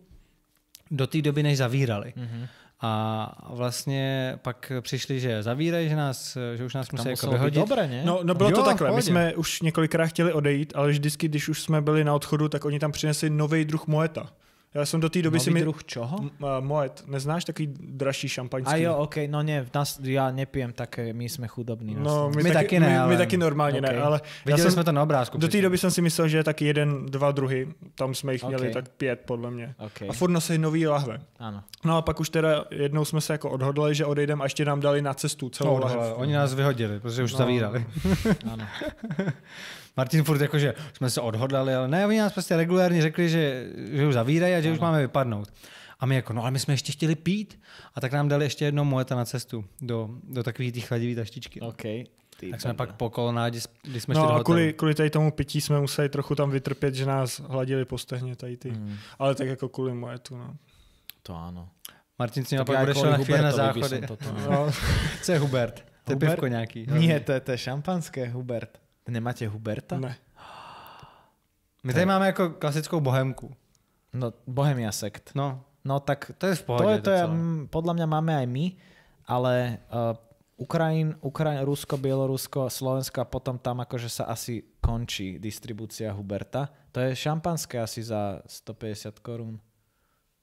do té doby, než zavírali. Mm-hmm. A vlastně pak přišli, že zavírají, že, nás, že už nás musí jako vyhodit. Dobré, ne? No, no bylo jo, to takhle. My jsme už několikrát chtěli odejít, ale vždycky, když už jsme byli na odchodu, tak oni tam přinesli nový druh moeta. Já jsem do té doby Nový si mi... druh čoho? M- moet. Neznáš taký dražší šampaňský? A jo, OK, no ne, nás, já nepijem také, my jsme chudobní. No, no, my, my, taky, taky ne, my, ale... my taky normálně okay. ne, ale... Viděli jsem, jsme to na obrázku. Do té doby jsem si myslel, že je tak jeden, dva druhy, tam jsme jich okay. měli tak pět podle mě. Okay. A furt nosili nový lahve. Ano. No a pak už teda jednou jsme se jako odhodlali, že odejdeme a ještě nám dali na cestu celou no, lahve. Oni nás vyhodili, protože už no. zavírali. ano. Martin furt jakože jsme se odhodlali, ale ne, oni nás prostě regulárně řekli, že, že už zavírají a že ano. už máme vypadnout. A my jako, no ale my jsme ještě chtěli pít. A tak nám dali ještě jedno moeta na cestu do, do takových těch chladivých taštičky. Okay. Ty tak jsme pak po kolonádě, kdy jsme no, šli a kvůli, kvůli tady tomu pití jsme museli trochu tam vytrpět, že nás hladili po postehně tady ty. Mm. Ale tak jako kvůli moetu, no. To ano. Martin si nima pak odešel na chvíli na záchody. Toto, no. Co je Hubert? To je pivko nějaký. Ne, to je, to je šampanské, Hubert. Nemáte Huberta? Ne. My tady máme jako klasickou bohemku. No, Bohemia sekt. No. No tak to je v pohode. To je, to, to je, podľa mňa máme aj my, ale uh, Ukrajin, Ukrajin, Rusko, Bielorusko, Slovensko a potom tam akože sa asi končí distribúcia Huberta. To je šampanské asi za 150 korún.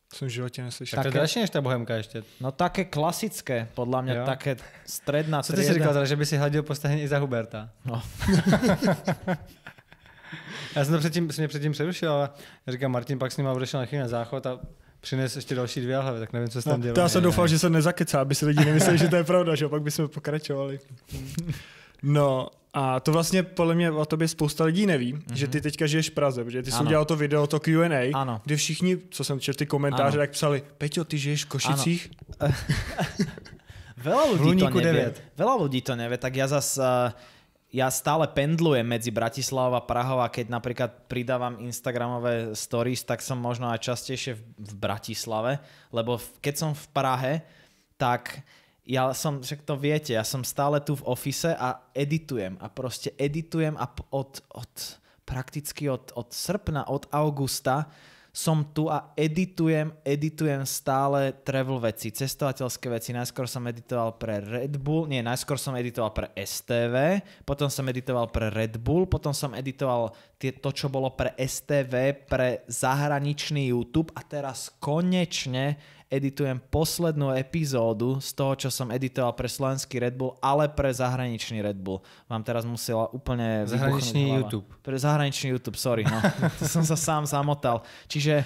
Som v živote neslyšel. Tak dražšie než tá bohemka ešte. No také klasické, podľa mňa, jo. také stredná Co trieda. ty si říkal, teda, že by si hladil postavenie za Huberta? No. já jsem to předtím, som mě předtím přerušil, ale ja říkám, Martin pak s ním odešel na chvíli na záchod a přines ještě další dvě hlavy, tak nevím, co se tam no, dělo. No, já jsem doufal, že se nezakecá, aby si lidi nemysleli, že to je pravda, že by bychom pokračovali. No, a to vlastně podle mě o tobě spousta lidí neví, mm-hmm. že ty teďka žiješ v Praze, že ty jsi ano. udělal to video, to Q&A, ano. kde všichni, co jsem četl ty komentáře, ano. tak psali, Peťo, ty žiješ v Košicích? Veľa ľudí to nevie. Veľa ľudí to nevie, tak ja zas... Eh, ja stále pendlujem medzi Bratislava a Prahou a keď napríklad pridávam Instagramové stories, tak som možno aj častejšie v, Bratislave, lebo keď som v Prahe, tak ja som, však to viete, ja som stále tu v ofise a editujem a proste editujem a od, od prakticky od, od srpna, od augusta som tu a editujem, editujem stále travel veci, cestovateľské veci. Najskôr som editoval pre Red Bull, nie, najskôr som editoval pre STV, potom som editoval pre Red Bull, potom som editoval to, čo bolo pre STV, pre zahraničný YouTube a teraz konečne editujem poslednú epizódu z toho, čo som editoval pre slovenský Red Bull, ale pre zahraničný Red Bull. Vám teraz musela úplne Zahraničný YouTube. Pre zahraničný YouTube, sorry. No. to som sa sám zamotal. Čiže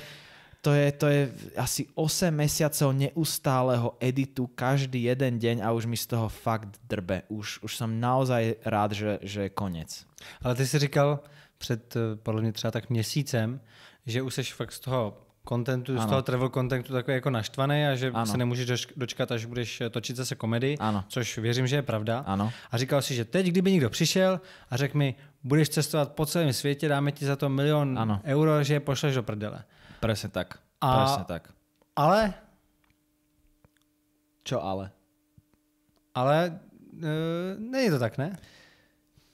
to je, to je asi 8 mesiacov neustáleho editu každý jeden deň a už mi z toho fakt drbe. Už, už som naozaj rád, že, že je konec. Ale ty si říkal, před eh, podle mě třeba tak měsícem, že už seš fakt z toho kontentu, z toho travel kontentu takový jako naštvaný a že ano. se nemůžeš dočkat, až budeš eh, točit zase komedii, ano. což věřím, že je pravda. Ano. A říkal si, že teď, kdyby někdo přišel a řekl mi, budeš cestovat po celém světě, dáme ti za to milion ano. euro, že je pošleš do prdele. Presne tak. A... Presne tak. Ale? Čo ale? Ale e, eh, nie je to tak, ne?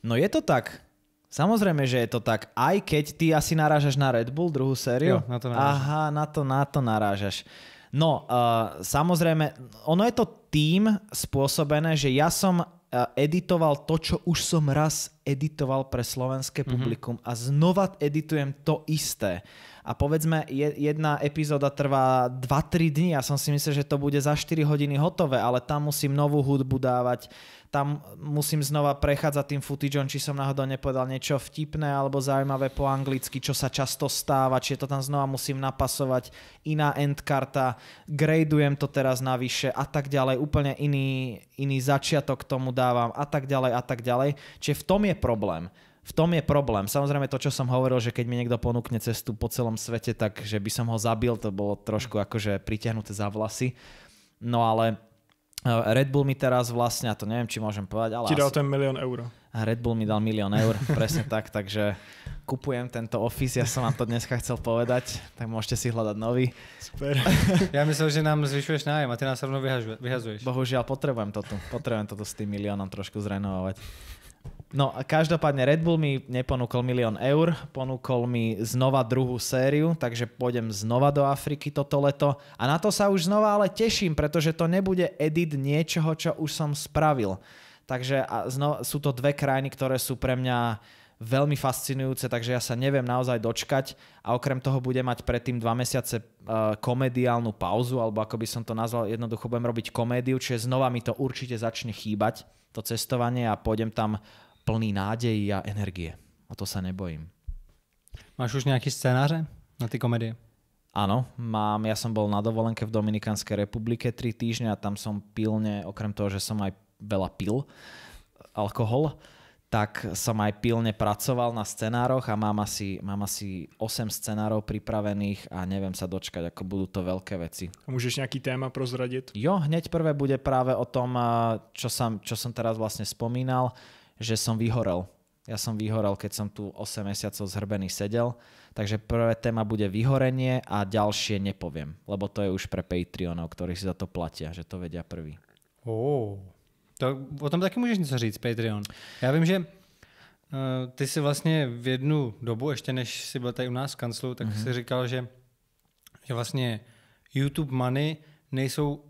No je to tak. Samozrejme, že je to tak, aj keď ty asi narážaš na Red Bull, druhú sériu. Jo, na to narážaš. Aha, na to, na to narážaš. No, uh, samozrejme, ono je to tým spôsobené, že ja som eh, editoval to, čo už som raz editoval pre slovenské mhm. publikum mm-hmm. a znova editujem to isté a povedzme jedna epizóda trvá 2-3 dní a som si myslel, že to bude za 4 hodiny hotové, ale tam musím novú hudbu dávať, tam musím znova prechádzať tým footageom, či som náhodou nepovedal niečo vtipné alebo zaujímavé po anglicky, čo sa často stáva, či to tam znova musím napasovať, iná endkarta, gradujem to teraz navyše a tak ďalej, úplne iný, iný začiatok tomu dávam a tak ďalej a tak ďalej. Čiže v tom je problém v tom je problém. Samozrejme to, čo som hovoril, že keď mi niekto ponúkne cestu po celom svete, tak že by som ho zabil, to bolo trošku akože pritiahnuté za vlasy. No ale e, Red Bull mi teraz vlastne, a to neviem, či môžem povedať, ale... Ti dal asi... ten milión eur. Red Bull mi dal milión eur, presne tak, takže kupujem tento Office, ja som vám to dneska chcel povedať, tak môžete si hľadať nový. Super. ja myslel, že nám zvyšuješ nájem a ty nás rovno vyhazuješ. Bohužiaľ, potrebujem to tu, potrebujem toto s tým miliónom trošku zrenovovať. No a každopádne Red Bull mi neponúkol milión eur, ponúkol mi znova druhú sériu, takže pôjdem znova do Afriky toto leto. A na to sa už znova ale teším, pretože to nebude edit niečoho, čo už som spravil. Takže a znova, sú to dve krajiny, ktoré sú pre mňa veľmi fascinujúce, takže ja sa neviem naozaj dočkať a okrem toho budem mať predtým dva mesiace e, komediálnu pauzu, alebo ako by som to nazval, jednoducho budem robiť komédiu, čiže znova mi to určite začne chýbať, to cestovanie a pôjdem tam plný nádejí a energie. A to sa nebojím. Máš už nejaký scénáře na tie komedie? Áno, mám, ja som bol na dovolenke v Dominikanskej republike tri týždne a tam som pilne, okrem toho, že som aj veľa pil alkohol, tak som aj pilne pracoval na scenároch a mám asi, mám asi 8 scenárov pripravených a neviem sa dočkať, ako budú to veľké veci. A môžeš nejaký téma prozradiť? Jo, hneď prvé bude práve o tom, čo som, čo som teraz vlastne spomínal, že som vyhorel. Ja som vyhorel, keď som tu 8 mesiacov zhrbený sedel. Takže prvé téma bude vyhorenie a ďalšie nepoviem, lebo to je už pre Patreonov, ktorí si za to platia, že to vedia prvý. Oh, to, o tom taky můžeš něco říct, Patreon. Já vím, že uh, ty si vlastně v jednu dobu, ještě než si byl tady u nás v kanclu, tak mm-hmm. si říkal, že, že vlastně YouTube money nejsou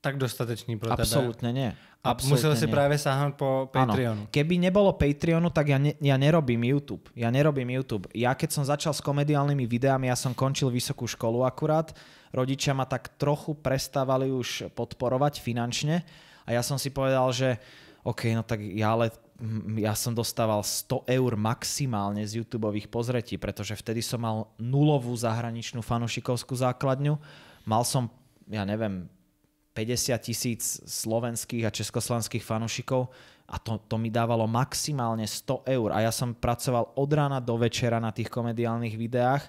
tak dostatečný pro tebe. Absolutně ne. A Absolutne musel si nie. práve sáhnuť po Patreonu. Ano. Keby nebolo Patreonu, tak ja, ne, ja nerobím YouTube. Ja nerobím YouTube. Ja keď som začal s komediálnymi videami, ja som končil vysokú školu akurát. Rodičia ma tak trochu prestávali už podporovať finančne. A ja som si povedal, že OK, no tak ja ale mm, ja som dostával 100 eur maximálne z YouTube pozretí, pretože vtedy som mal nulovú zahraničnú fanušikovskú základňu. Mal som, ja neviem, 50 tisíc slovenských a československých fanúšikov a to, to mi dávalo maximálne 100 eur a ja som pracoval od rána do večera na tých komediálnych videách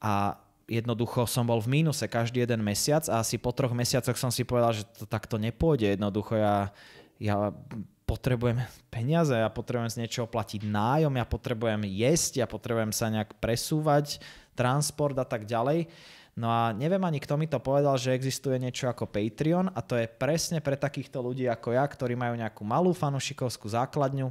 a jednoducho som bol v mínuse každý jeden mesiac a asi po troch mesiacoch som si povedal, že to takto nepôjde jednoducho. Ja, ja potrebujem peniaze, ja potrebujem z niečoho platiť nájom, ja potrebujem jesť, ja potrebujem sa nejak presúvať, transport a tak ďalej. No a neviem ani, kto mi to povedal, že existuje niečo ako Patreon a to je presne pre takýchto ľudí ako ja, ktorí majú nejakú malú fanušikovskú základňu,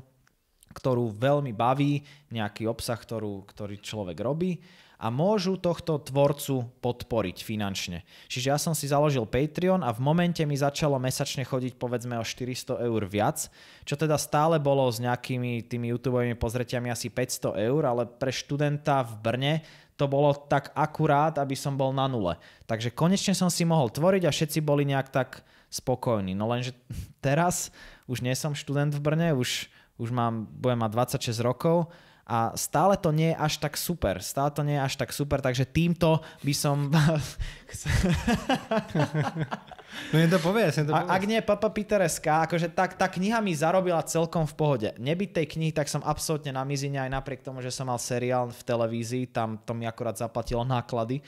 ktorú veľmi baví, nejaký obsah, ktorú, ktorý človek robí a môžu tohto tvorcu podporiť finančne. Čiže ja som si založil Patreon a v momente mi začalo mesačne chodiť povedzme o 400 eur viac, čo teda stále bolo s nejakými tými YouTube pozretiami asi 500 eur, ale pre študenta v Brne to bolo tak akurát, aby som bol na nule. Takže konečne som si mohol tvoriť a všetci boli nejak tak spokojní. No lenže teraz už nie som študent v Brne, už, už mám, budem mať 26 rokov a stále to nie je až tak super. Stále to nie je až tak super, takže týmto by som No to povie, ja to a, Ak nie Peter SK, akože tak, tá kniha mi zarobila celkom v pohode. Nebyť tej knihy, tak som absolútne na mizine, aj napriek tomu, že som mal seriál v televízii, tam to mi akurát zaplatilo náklady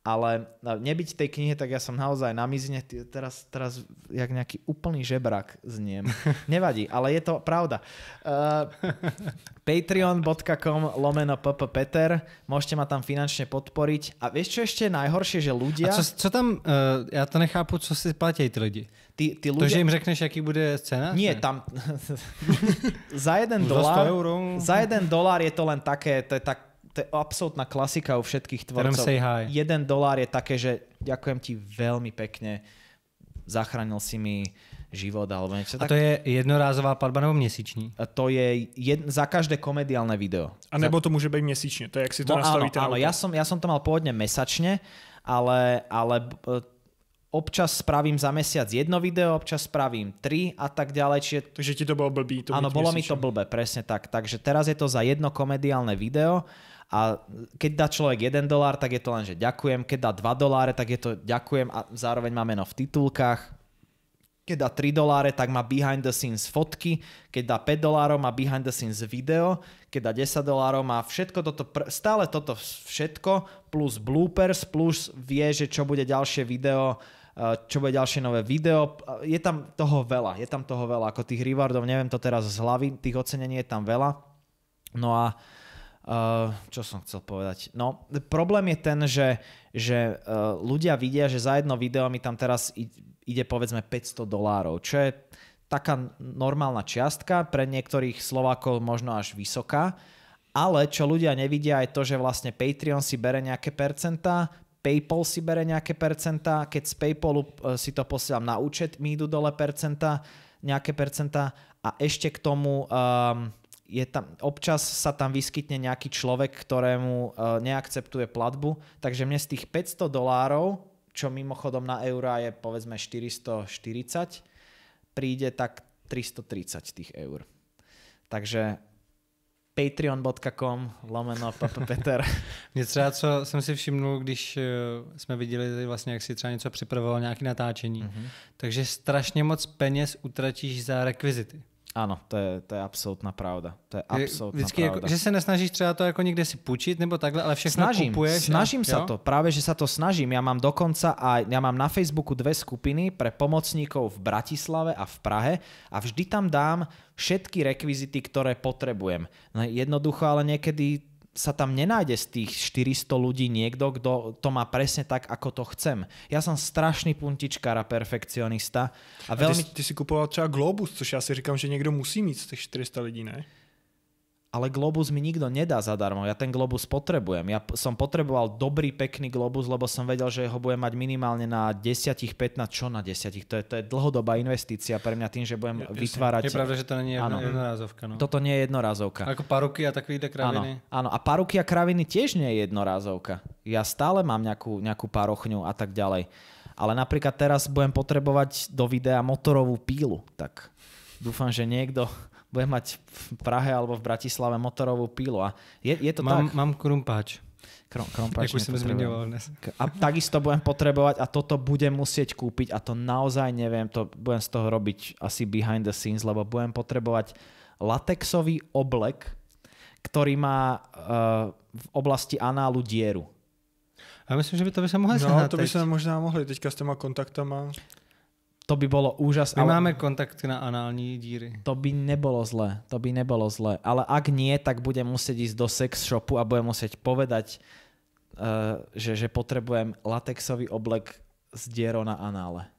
ale nebyť tej knihe, tak ja som naozaj na mizine, teraz, teraz jak nejaký úplný žebrak zniem. Nevadí, ale je to pravda. Uh, Patreon.com lomeno pppeter, môžete ma tam finančne podporiť. A vieš, čo ešte je najhoršie, že ľudia... A co, co tam, uh, ja to nechápu, co si platí ty lidi. Ty, ty ľudia... To, že im řekneš, jaký bude cena? Nie, ne? tam... za jeden dolár... Za jeden dolár je to len také, to je tak to je absolútna klasika u všetkých tvorcov. Jeden dolár je také, že ďakujem ti veľmi pekne, zachránil si mi život alebo niečo A to tak... je jednorázová platba nebo mesiční? A to je jed... za každé komediálne video. A nebo to môže byť mesične, to je, jak si to no, nastavíte. Áno, áno. Ja, som, ja som to mal pôvodne mesačne, ale, ale e, občas spravím za mesiac jedno video, občas spravím tri a tak ďalej. Čiže... Takže ti to bolo blbý. To áno, bolo mi to blbé, presne tak. Takže teraz je to za jedno komediálne video a keď dá človek 1 dolár, tak je to len, že ďakujem. Keď dá 2 doláre, tak je to ďakujem a zároveň má meno v titulkách. Keď dá 3 doláre, tak má behind the scenes fotky. Keď dá 5 dolárov, má behind the scenes video. Keď dá 10 dolárov, má všetko toto, pr- stále toto všetko, plus bloopers, plus vie, že čo bude ďalšie video, e, čo bude ďalšie nové video. E, je tam toho veľa, je tam toho veľa, ako tých rewardov, neviem to teraz z hlavy, tých ocenení je tam veľa. No a uh, Eh, čo som chcel povedať? No, problém je ten, že, že uh, ľudia vidia, že za jedno video mi tam teraz ide povedzme 500 dolárov, čo je taká normálna čiastka, pre niektorých Slovákov možno až vysoká, ale čo ľudia nevidia je to, že vlastne Patreon si bere nejaké percentá, PayPal si bere nejaké percentá, keď z PayPalu eh, si to posielam na účet, mi idú dole percentá, nejaké percentá a ešte k tomu um, je tam, občas sa tam vyskytne nejaký človek, ktorému e, neakceptuje platbu, takže mne z tých 500 dolárov, čo mimochodom na eurá je povedzme 440, príde tak 330 tých eur. Takže patreon.com lomeno Peter. Mě třeba, co jsem si všimnul, když e, jsme viděli vlastně, jak si třeba něco připravoval, nějaké natáčení, mm-hmm. takže strašně moc peněz utratíš za rekvizity. Ano, to je, to je absolutná pravda. To je absolutná Vždycky pravda. Jako, že se nesnažíš třeba to jako někde si půjčit nebo takhle, ale všechno snažím, kupuješ. Snažím a, sa jo? to, práve že sa to snažím. Ja mám dokonca a ja mám na Facebooku dve skupiny pre pomocníkov v Bratislave a v Prahe a vždy tam dám všetky rekvizity, ktoré potrebujem. No jednoducho, ale niekedy sa tam nenájde z tých 400 ľudí niekto, kto to má presne tak, ako to chcem. Ja som strašný puntičkár a perfekcionista. A, a veľmi... ty, ty si kupoval třeba Globus, což ja si říkám, že niekto musí mít z tých 400 ľudí ne? ale globus mi nikto nedá zadarmo. Ja ten globus potrebujem. Ja som potreboval dobrý, pekný globus, lebo som vedel, že ho budem mať minimálne na 10-15, čo na 10? To je, to je dlhodobá investícia pre mňa tým, že budem ja, vytvárať... Je pravda, že to nie je ano. jednorázovka. No. Toto nie je jednorázovka. Ako paruky a takovýhle kraviny. Áno, áno. a paruky a kraviny tiež nie je jednorázovka. Ja stále mám nejakú, nejakú parochňu a tak ďalej. Ale napríklad teraz budem potrebovať do videa motorovú pílu. Tak dúfam, že niekto budem mať v Prahe alebo v Bratislave motorovú pílu. A je, je to mám, tak? Mám krumpáč. Krom, krompáč som zmiňoval dnes. A takisto budem potrebovať a toto budem musieť kúpiť a to naozaj neviem, to budem z toho robiť asi behind the scenes, lebo budem potrebovať latexový oblek, ktorý má uh, v oblasti análu dieru. A myslím, že by to by sa mohli No, to by sa možná mohli teďka s týma kontaktama. To by bolo úžasné. My ale... máme kontakty na anální díry. To by nebolo zlé, to by nebolo zlé. Ale ak nie, tak budem musieť ísť do sex shopu a budem musieť povedať, uh, že, že potrebujem latexový oblek z dierou na anále.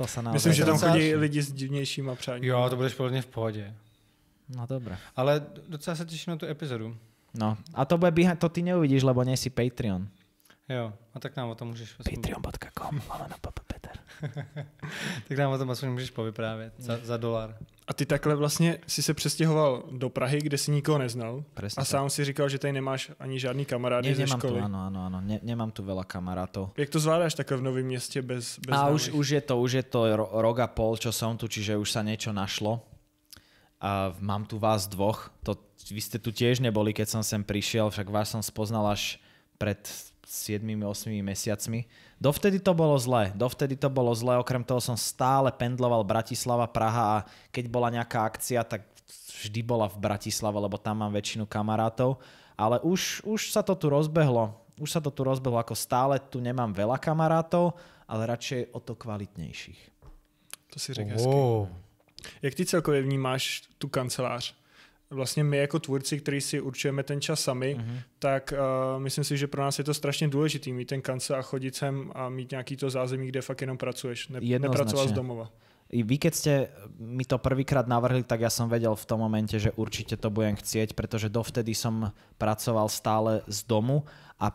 To sa naozaj... Myslím, že tam chodí lidi s divnějšíma přání. Jo, to budeš podle v pohodě. No dobré. Ale docela se teším na tu epizodu. No, a to, bude bíha- to ty neuvidíš, lebo nie si Patreon. Jo, a tak nám o tom môžeš... Patreon.com, lomeno tak nám o tom asi můžeš povyprávět za, za dolar. A ty takhle vlastně si se přestěhoval do Prahy, kde si nikoho neznal. Presne a tak. sám si říkal, že tady nemáš ani žádný kamarády ne, ze nemám školy. Tu, ano, ano, ano. Ne, nemám tu veľa kamarátov. Jak to zvládáš takhle v novém městě bez, bez A už, už, je to, už je to ro, rok a pol, čo som tu, čiže už sa niečo našlo. A mám tu vás dvoch. To, vy ste tu tiež neboli, keď som sem prišiel, však vás som spoznal až pred 7-8 mesiacmi. Dovtedy to bolo zle, dovtedy to bolo zle, okrem toho som stále pendloval Bratislava, Praha a keď bola nejaká akcia, tak vždy bola v Bratislave, lebo tam mám väčšinu kamarátov, ale už, už sa to tu rozbehlo, už sa to tu rozbehlo, ako stále tu nemám veľa kamarátov, ale radšej o to kvalitnejších. To si řekl oh. Jak ty celkově vnímáš tu kancelář? vlastně my jako tvůrci, kteří si určujeme ten čas sami, mm-hmm. tak uh, myslím si, že pro nás je to strašně důležitý mít ten kancel a chodit sem a mít nějaký to zázemí, kde fakt jenom pracuješ, ne, nepracovat z domova. I vy, keď ste mi to prvýkrát navrhli, tak ja som vedel v tom momente, že určite to budem chcieť, pretože dovtedy som pracoval stále z domu a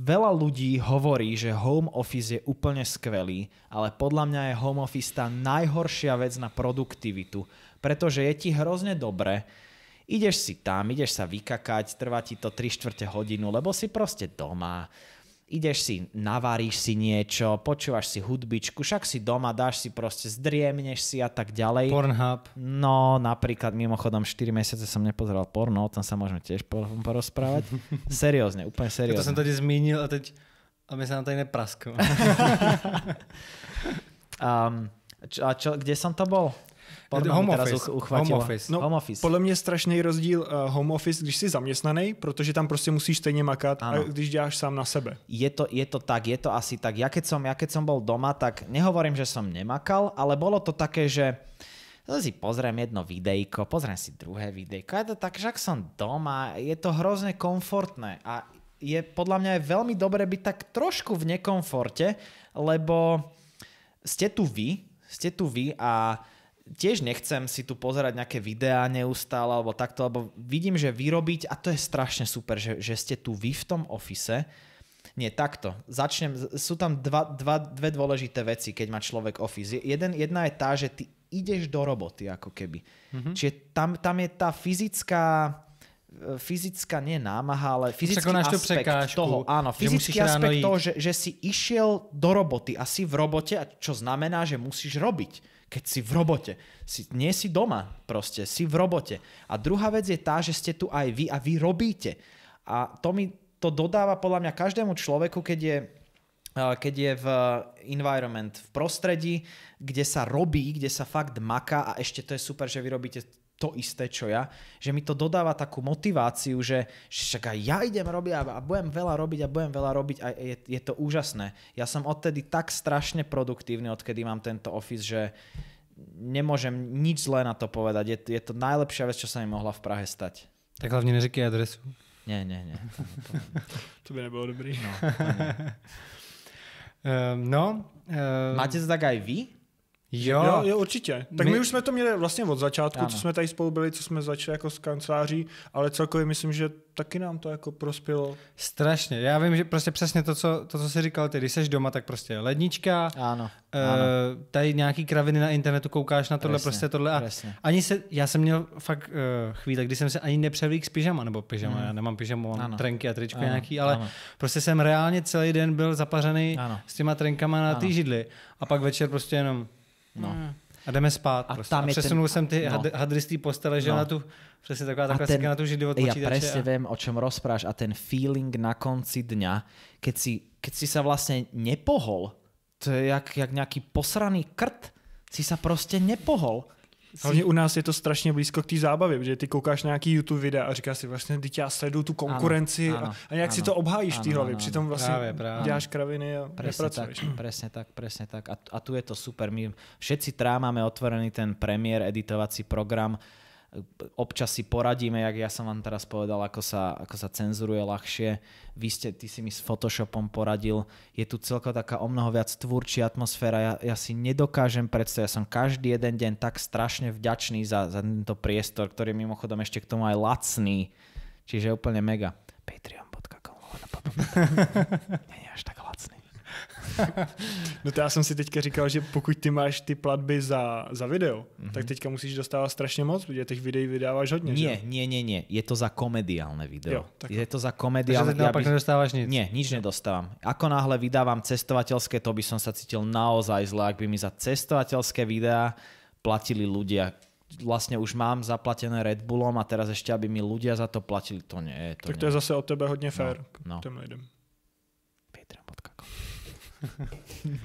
veľa ľudí hovorí, že home office je úplne skvelý, ale podľa mňa je home office tá najhoršia vec na produktivitu, pretože je ti hrozne dobre, ideš si tam, ideš sa vykakať, trvá ti to 3 čtvrte hodinu, lebo si proste doma. Ideš si, navaríš si niečo, počúvaš si hudbičku, však si doma, dáš si proste, zdriemneš si a tak ďalej. Pornhub. No, napríklad, mimochodom, 4 mesiace som nepozeral porno, o tom sa môžeme tiež porozprávať. seriózne, úplne seriózne. To som tady zmínil a teď, aby sa to iné neprasklo. um, čo, a čo, kde som to bol? Pardon, home teraz office. Home office. No, home office. Podle mě strašný rozdíl uh, home office, když jsi zaměstnaný, protože tam prostě musíš stejně makat, a když děláš sám na sebe. Je to, je to tak, je to asi tak. Ja keď, som, ja keď som bol doma, tak nehovorím, že som nemakal, ale bolo to také, že si pozriem jedno videjko, pozriem si druhé videjko. Je to tak, že ak som doma, je to hrozne komfortné a je podľa mňa je veľmi dobré byť tak trošku v nekomforte, lebo ste tu vy, ste tu vy a tiež nechcem si tu pozerať nejaké videá neustále alebo takto, lebo vidím, že vyrobiť, a to je strašne super, že, že ste tu vy v tom ofise. Nie, takto. Začnem, sú tam dva, dva, dve dôležité veci, keď má človek ofis. Jeden, jedna je tá, že ty ideš do roboty ako keby. Mm-hmm. Čiže tam, tam je tá fyzická e, fyzická, nie námaha, ale fyzický Překonáš aspekt prekážku, toho, áno, fyzický že aspekt toho, že, že si išiel do roboty a si v robote, čo znamená, že musíš robiť keď si v robote. Si, nie si doma, proste, si v robote. A druhá vec je tá, že ste tu aj vy a vy robíte. A to mi to dodáva podľa mňa každému človeku, keď je eh, keď je v eh, environment, v prostredí, kde sa robí, kde sa fakt maká a ešte to je super, že vy robíte to isté, čo ja, že mi to dodáva takú motiváciu, že, že však aj ja idem robiť a, budem veľa robiť a budem veľa robiť a je, je to úžasné. Ja som odtedy tak strašne produktívny, odkedy mám tento office, že nemôžem nič zlé na to povedať. Je, je to najlepšia vec, čo sa mi mohla v Prahe stať. Tak hlavne neříkej adresu. Nie, nie, nie. to by nebolo dobrý. No, ehm, no, um, no um... Máte to tak aj vy? Jo. jo, jo určitě. Tak my... my už jsme to měli vlastně od začátku, ano. co jsme tady spolu byli, co jsme začali jako s kanceláří, ale celkově myslím, že taky nám to jako prospělo. Strašně. Já vím, že prostě přesně to, co, to, co jsi říkal, ty, když jsi doma, tak prostě lednička, ano, ano. Eh, uh, tady nějaký kraviny na internetu, koukáš na tohle, presně, prostě tohle. A presně. ani se, já jsem měl fakt uh, eh, chvíli, kdy jsem se ani nepřevlík s pyžama, nebo pyžama, hmm. já nemám pyžamu, mám ano. trenky a tričko ano. nějaký, ale ano. prostě jsem reálně celý den byl zapařený ano. s těma trenkama na té židli. A pak večer prostě jenom No. Hmm. A jdeme spát. A, prostě. tam a přesunul ten... jsem ty no. hadristý z té postele, že no. na tu, přesně taková ta klasika ten, na tu židli od počítače. Ja presne a... viem, o čom rozpráš a ten feeling na konci dňa, keď si, keď si sa vlastne nepohol, to je jak, jak nejaký posraný krt, si sa proste nepohol. Hlavně u nás je to strašně blízko k té zábavě, protože ty koukáš na nějaký YouTube videa a říkáš si vlastně, teď já sleduju tu konkurenci ano, ano, a, nějak ano, si to obhájíš v té hlavě, přitom vlastně právě, právě. děláš kraviny a presne Tak, presne tak, presne tak. A, a tu je to super. My všetci trámáme otvorený ten premiér editovací program, občas si poradíme, jak ja som vám teraz povedal, ako sa, ako sa cenzuruje ľahšie. Vy ste, ty si mi s Photoshopom poradil. Je tu celko taká o mnoho viac tvúrčia atmosféra. Ja, ja si nedokážem predstaviť, ja som každý jeden deň tak strašne vďačný za, za tento priestor, ktorý je mimochodom ešte k tomu aj lacný. Čiže úplne mega. Patreon.com no to já jsem si teďka říkal, že pokud ty máš ty platby za, za video, mm-hmm. tak teďka musíš dostávat strašně moc, protože těch videí vydáváš hodně, nie, Nie, nie, nie, je to za komediálne video. Jo, tak... Je to za komediálne. Takže naopak by... nedostávaš nič? Nie, nič nedostávam. Ako náhle vydávam cestovateľské, to by som sa cítil naozaj zle, ak by mi za cestovateľské videá platili ľudia, vlastne už mám zaplatené Red Bullom a teraz ešte, aby mi ľudia za to platili, to nie je. To tak to nie. je zase od tebe hodne no, fér no, no. k tým lidem. Patreon.com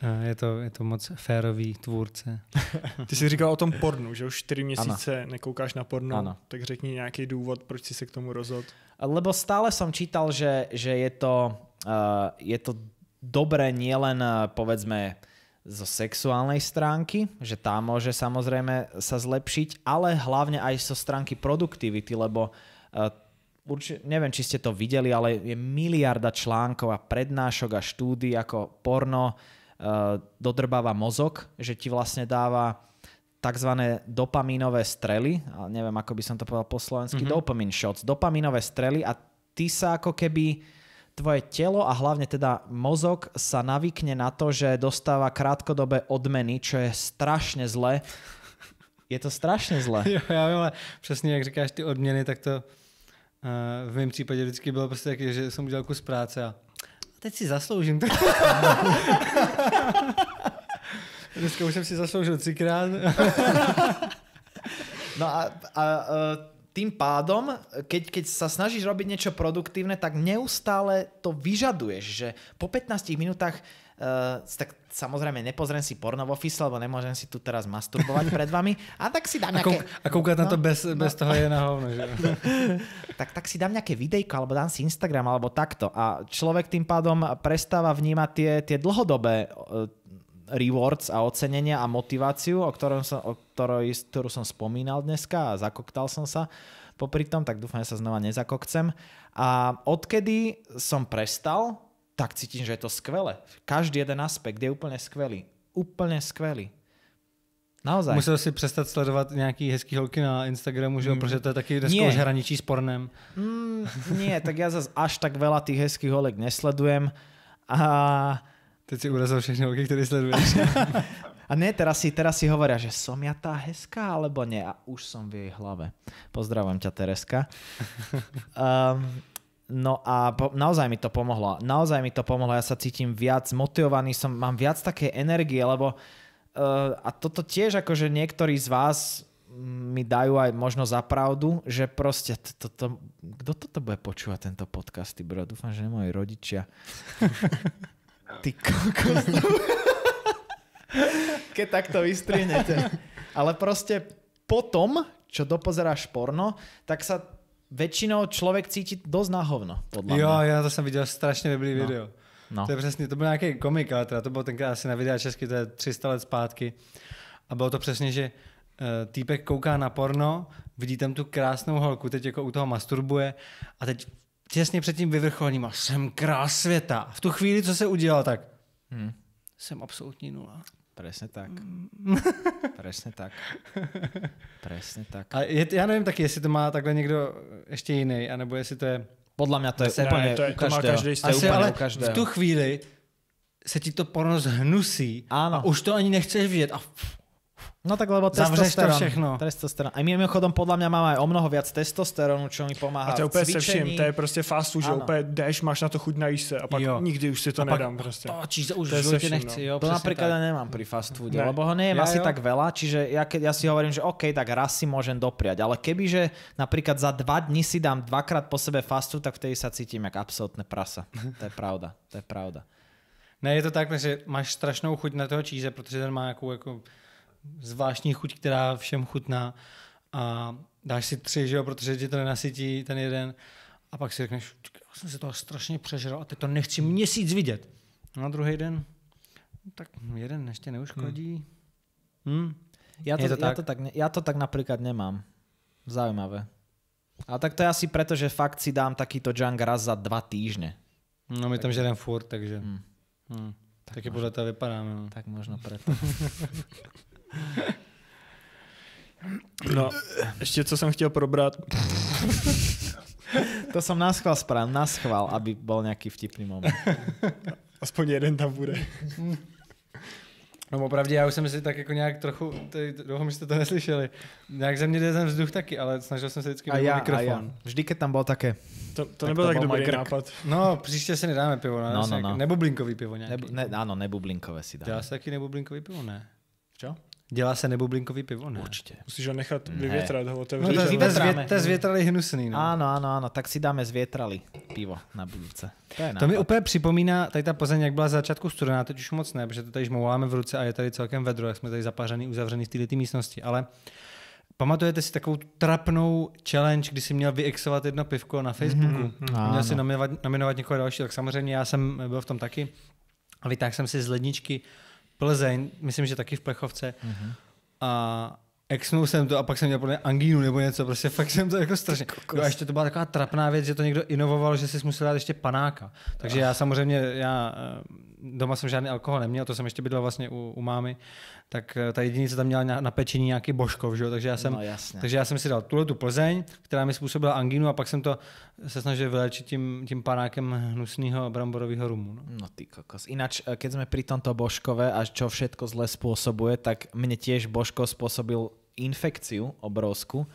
Eh, je to, je to moc férový tvůrce. Ty jsi říkal o tom pornu, že už 4 měsíce ano. nekoukáš na porno, ano. tak řekni nějaký důvod, proč jsi se k tomu rozhodl. Eh, lebo stále jsem čítal, že, že je, to, uh, je to dobré nielen povedzme zo sexuálnej stránky, že tá môže samozrejme sa zlepšiť, ale hlavne aj zo stránky produktivity, lebo uh, určite, neviem, či ste to videli, ale je miliarda článkov a prednášok a štúdí, ako porno uh, dodrbáva mozog, že ti vlastne dáva tzv. dopamínové strely, a neviem, ako by som to povedal po slovensky, mm-hmm. dopamine shots, dopamínové strely a ty sa ako keby tvoje telo a hlavne teda mozog sa navykne na to, že dostáva krátkodobé odmeny, čo je strašne zle. Je to strašne zle. Jo, ja viem, ale presne, jak říkáš ty odmeny, tak to v mém případě vždycky bylo prostě taky, že jsem udělal kus práce a teď si zasloužím. Dneska už jsem si zasloužil třikrát. no a, a, a e, tým pádom, keď, keď sa snažíš robiť niečo produktívne, tak neustále to vyžaduješ, že po 15 minútach uh, tak samozrejme nepozriem si porno v office, lebo nemôžem si tu teraz masturbovať pred vami. A tak si dám nejaké... A, kúkať no, na to bez, no, bez toho je na hovno, že? tak, tak si dám nejaké videjko, alebo dám si Instagram, alebo takto. A človek tým pádom prestáva vnímať tie, tie dlhodobé eh, rewards a ocenenia a motiváciu, o, ktorom som, o ktorej, ktorú som spomínal dneska a zakoktal som sa popri tom, tak dúfam, že sa znova nezakokcem. A odkedy som prestal tak cítim, že je to skvelé. Každý jeden aspekt je úplne skvelý. Úplně skvělý. Naozaj. Musel si přestat sledovat nejaký hezký holky na Instagramu, že mm. protože to je taky dneska už hraničí s pornem. Mm, nie, tak ja zase až tak veľa tých hezkých holek nesledujem. A... Teď si urazil všechny holky, které sleduješ. a ne, teraz si, teraz si hovoria, že som ja tá hezká, alebo nie. A už som v jej hlave. Pozdravujem ťa, Tereska. Um, No a po, naozaj mi to pomohlo. Naozaj mi to pomohlo. Ja sa cítim viac motivovaný, som, mám viac také energie, lebo uh, a toto tiež akože niektorí z vás mi dajú aj možno za pravdu, že proste toto, to, kto toto bude počúvať tento podcast, ty bro? Dúfam, že moji rodičia. ty kokos. Keď takto vystrihnete. Ale proste potom, čo dopozeráš porno, tak sa väčšinou človek cíti dosť na hovno, podľa Jo, mňa. já to jsem viděl strašně dobrý no. video. No. To je přesně, to byl nějaký komik, ale teda to bylo tenkrát asi na videa česky, to je 300 let zpátky. A bylo to přesně, že eh, týpek kouká na porno, vidí tam tu krásnou holku, teď ako u toho masturbuje a teď těsně pred tým vyvrcholením a jsem krás světa. V tu chvíli, co se udělal, tak hmm. jsem absolutní nula. Presne tak. Mm. Presne tak. Presne tak. A je, ja neviem taky, jestli to má takhle niekto ještě jiný, anebo jestli to je... Podle mě to je Sera, úplne to je, to má každý, Asi, ale v tu chvíli se ti to porno zhnusí Áno. a už to ani nechceš vidět a pff, No tak lebo testosterón. to všechno. Testosterón. A mimochodom, podľa mňa mám aj o mnoho viac testosterónu, čo mi pomáha A to je úplne se všim. to je proste fast food, že úplne deš, máš na to chuť na se a pak jo. nikdy už si to a nedám proste. To, čiže už to všim, nechci, no. jo. To napríklad tak. ja nemám pri fast foode, ne. lebo ho nejem ja, asi jo. tak veľa, čiže ja, keď, ja si hovorím, že OK, tak raz si môžem dopriať, ale kebyže napríklad za dva dni si dám dvakrát po sebe fast food, tak vtedy sa cítim jak absolútne prasa. to je pravda, to je pravda. Ne, je to tak, že máš strašnou chuť na toho číze, protože ten má nějakou jako zvláštní chuť, která všem chutná a dáš si tři, že jo, protože ti to nenasytí ten jeden a pak si řekneš, já jsem se toho strašně přežral a teď to nechci měsíc vidět. No a na druhý den, tak jeden ještě neuškodí. Hmm. Hmm. Já, to, to tak? to tak, já to tak například nemám. Zaujímavé. A tak to je asi preto, že fakt si dám takýto junk raz za dva týždne. No my tak... tam žerem furt, takže... Hmm. Hmm. Tak Taky možno, podle toho vypadáme. No. Tak možno preto. No, ešte co som chtěl probrať. To som naschval správ, naschval, aby bol nejaký vtipný moment. Aspoň jeden tam bude. No opravdu, já už jsem si tak jako nějak trochu, dlouho mi jste to neslyšeli, nějak ze mě jde ten vzduch taky, ale snažil jsem se vždycky ja, mikrofon. A ja. Vždy, keď tam bol také. To, to tak nebyl tak, dobrý krk. nápad. No, příště si nedáme pivo, ne? No, no, no. Nebublinkový pivo nějaký. Ne, ne, áno, nebublinkové si dáme. Dá se taky nebublinkový pivo, ne? Čo? Dělá se nebublinkový pivo, ne? Určitě. Musíš ho nechat vyvětrat, ne. ho otevřít. No, to, je no, to zvětrali hnusný. No. Ano, ano, ano, tak si dáme zvětrali pivo na budouce. To, to mi úplně připomíná, tady ta Plzeň, jak byla z začátku studená, teď už moc ne, protože to tady žmouváme v ruce a je tady celkem vedro, jak jsme tady zapařený, uzavřený v této místnosti, ale Pamatujete si takovou trapnou challenge, kdy si měl vyexovat jedno pivko na Facebooku? Mm-hmm. Měl si nominovat, nominovat někoho dalšího, tak samozřejmě já jsem byl v tom taky. A vytáhl jsem si z ledničky Plzeň, myslím, že taky v Plechovce. Mm-hmm. A exnul jsem to a pak jsem měl podle angínu nebo něco, prostě fakt jsem to jako strašně. No a ještě to byla taková trapná věc, že to někdo inovoval, že si musel dát ještě panáka. Takže já samozřejmě, já doma jsem žádný alkohol neměl, to jsem ještě bydlel vlastně u, u mámy, tak eh, ta jedinica tam měla na, na pečení nějaký božkov, že? takže já jsem, no, takže já jsem si dal tuhle tu Plzeň, která mi způsobila angínu a pak jsem to se snažil vylečit tím, tím panákem hnusného bramborového rumu. No. no ty kokos. Ináč, eh, keď jsme pri tomto božkové a čo všetko zle spôsobuje, tak mne tiež božko spôsobil infekciu obrovskú.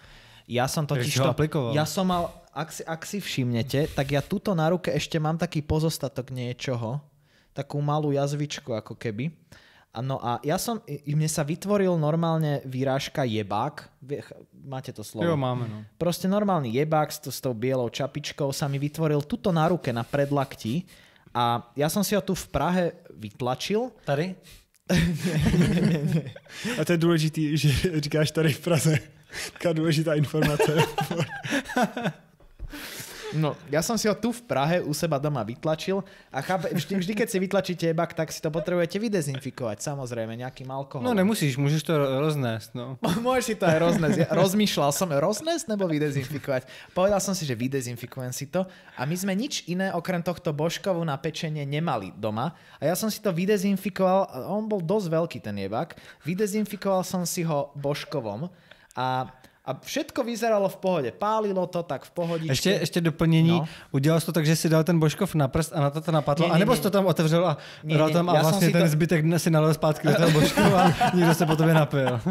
Ja som totiž to, aplikoval. ja som mal, ak si, ak si všimnete, tak ja tuto na ruke ešte mám taký pozostatok niečoho, takú malú jazvičku ako keby. No a ja som, mne sa vytvoril normálne výrážka jebák. Máte to slovo? Jo, máme, no. Proste normálny jebák s, to, s tou bielou čapičkou sa mi vytvoril tuto na ruke, na predlakti. A ja som si ho tu v Prahe vytlačil. Tady? nie, nie, nie, nie. A to je dôležitý, že říkáš tady v Praze. Taká dôležitá informácia. No, ja som si ho tu v Prahe u seba doma vytlačil a chápe, vždy, vždy, keď si vytlačíte ebak, tak si to potrebujete vydezinfikovať, samozrejme, nejakým alkoholom. No nemusíš, môžeš to roznesť, No. Môžeš si to aj roznesť. Ja rozmýšľal som, roznesť nebo vydezinfikovať. Povedal som si, že vydezinfikujem si to a my sme nič iné okrem tohto božkovú na pečenie nemali doma a ja som si to vydezinfikoval, on bol dosť veľký ten jebak, vydezinfikoval som si ho božkovom a a všetko vyzeralo v pohodě. Pálilo to tak v pohodičke. Ještě, ještě doplnění. No. Udělal to tak, že si dal ten božkov na prst a na to to napadlo, nie, nie, si to tam otevřel a nie, dal tam a vlastně ten to... zbytek si nalil zpátky do toho božkov a nikto se po tobě napil.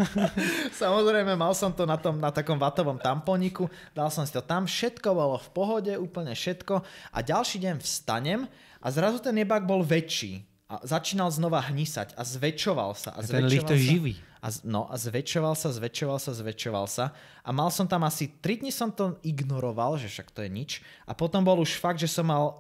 Samozrejme, mal som to na, tom, na takom vatovom tamponiku, dal som si to tam, všetko bolo v pohode, úplne všetko a ďalší deň vstanem a zrazu ten jebák bol väčší a začínal znova hnisať a zväčšoval sa. A, a ten zväčšoval to živý. A, no, a zväčšoval sa, zväčšoval sa, zväčšoval sa. A mal som tam asi 3 dní som to ignoroval, že však to je nič. A potom bol už fakt, že som mal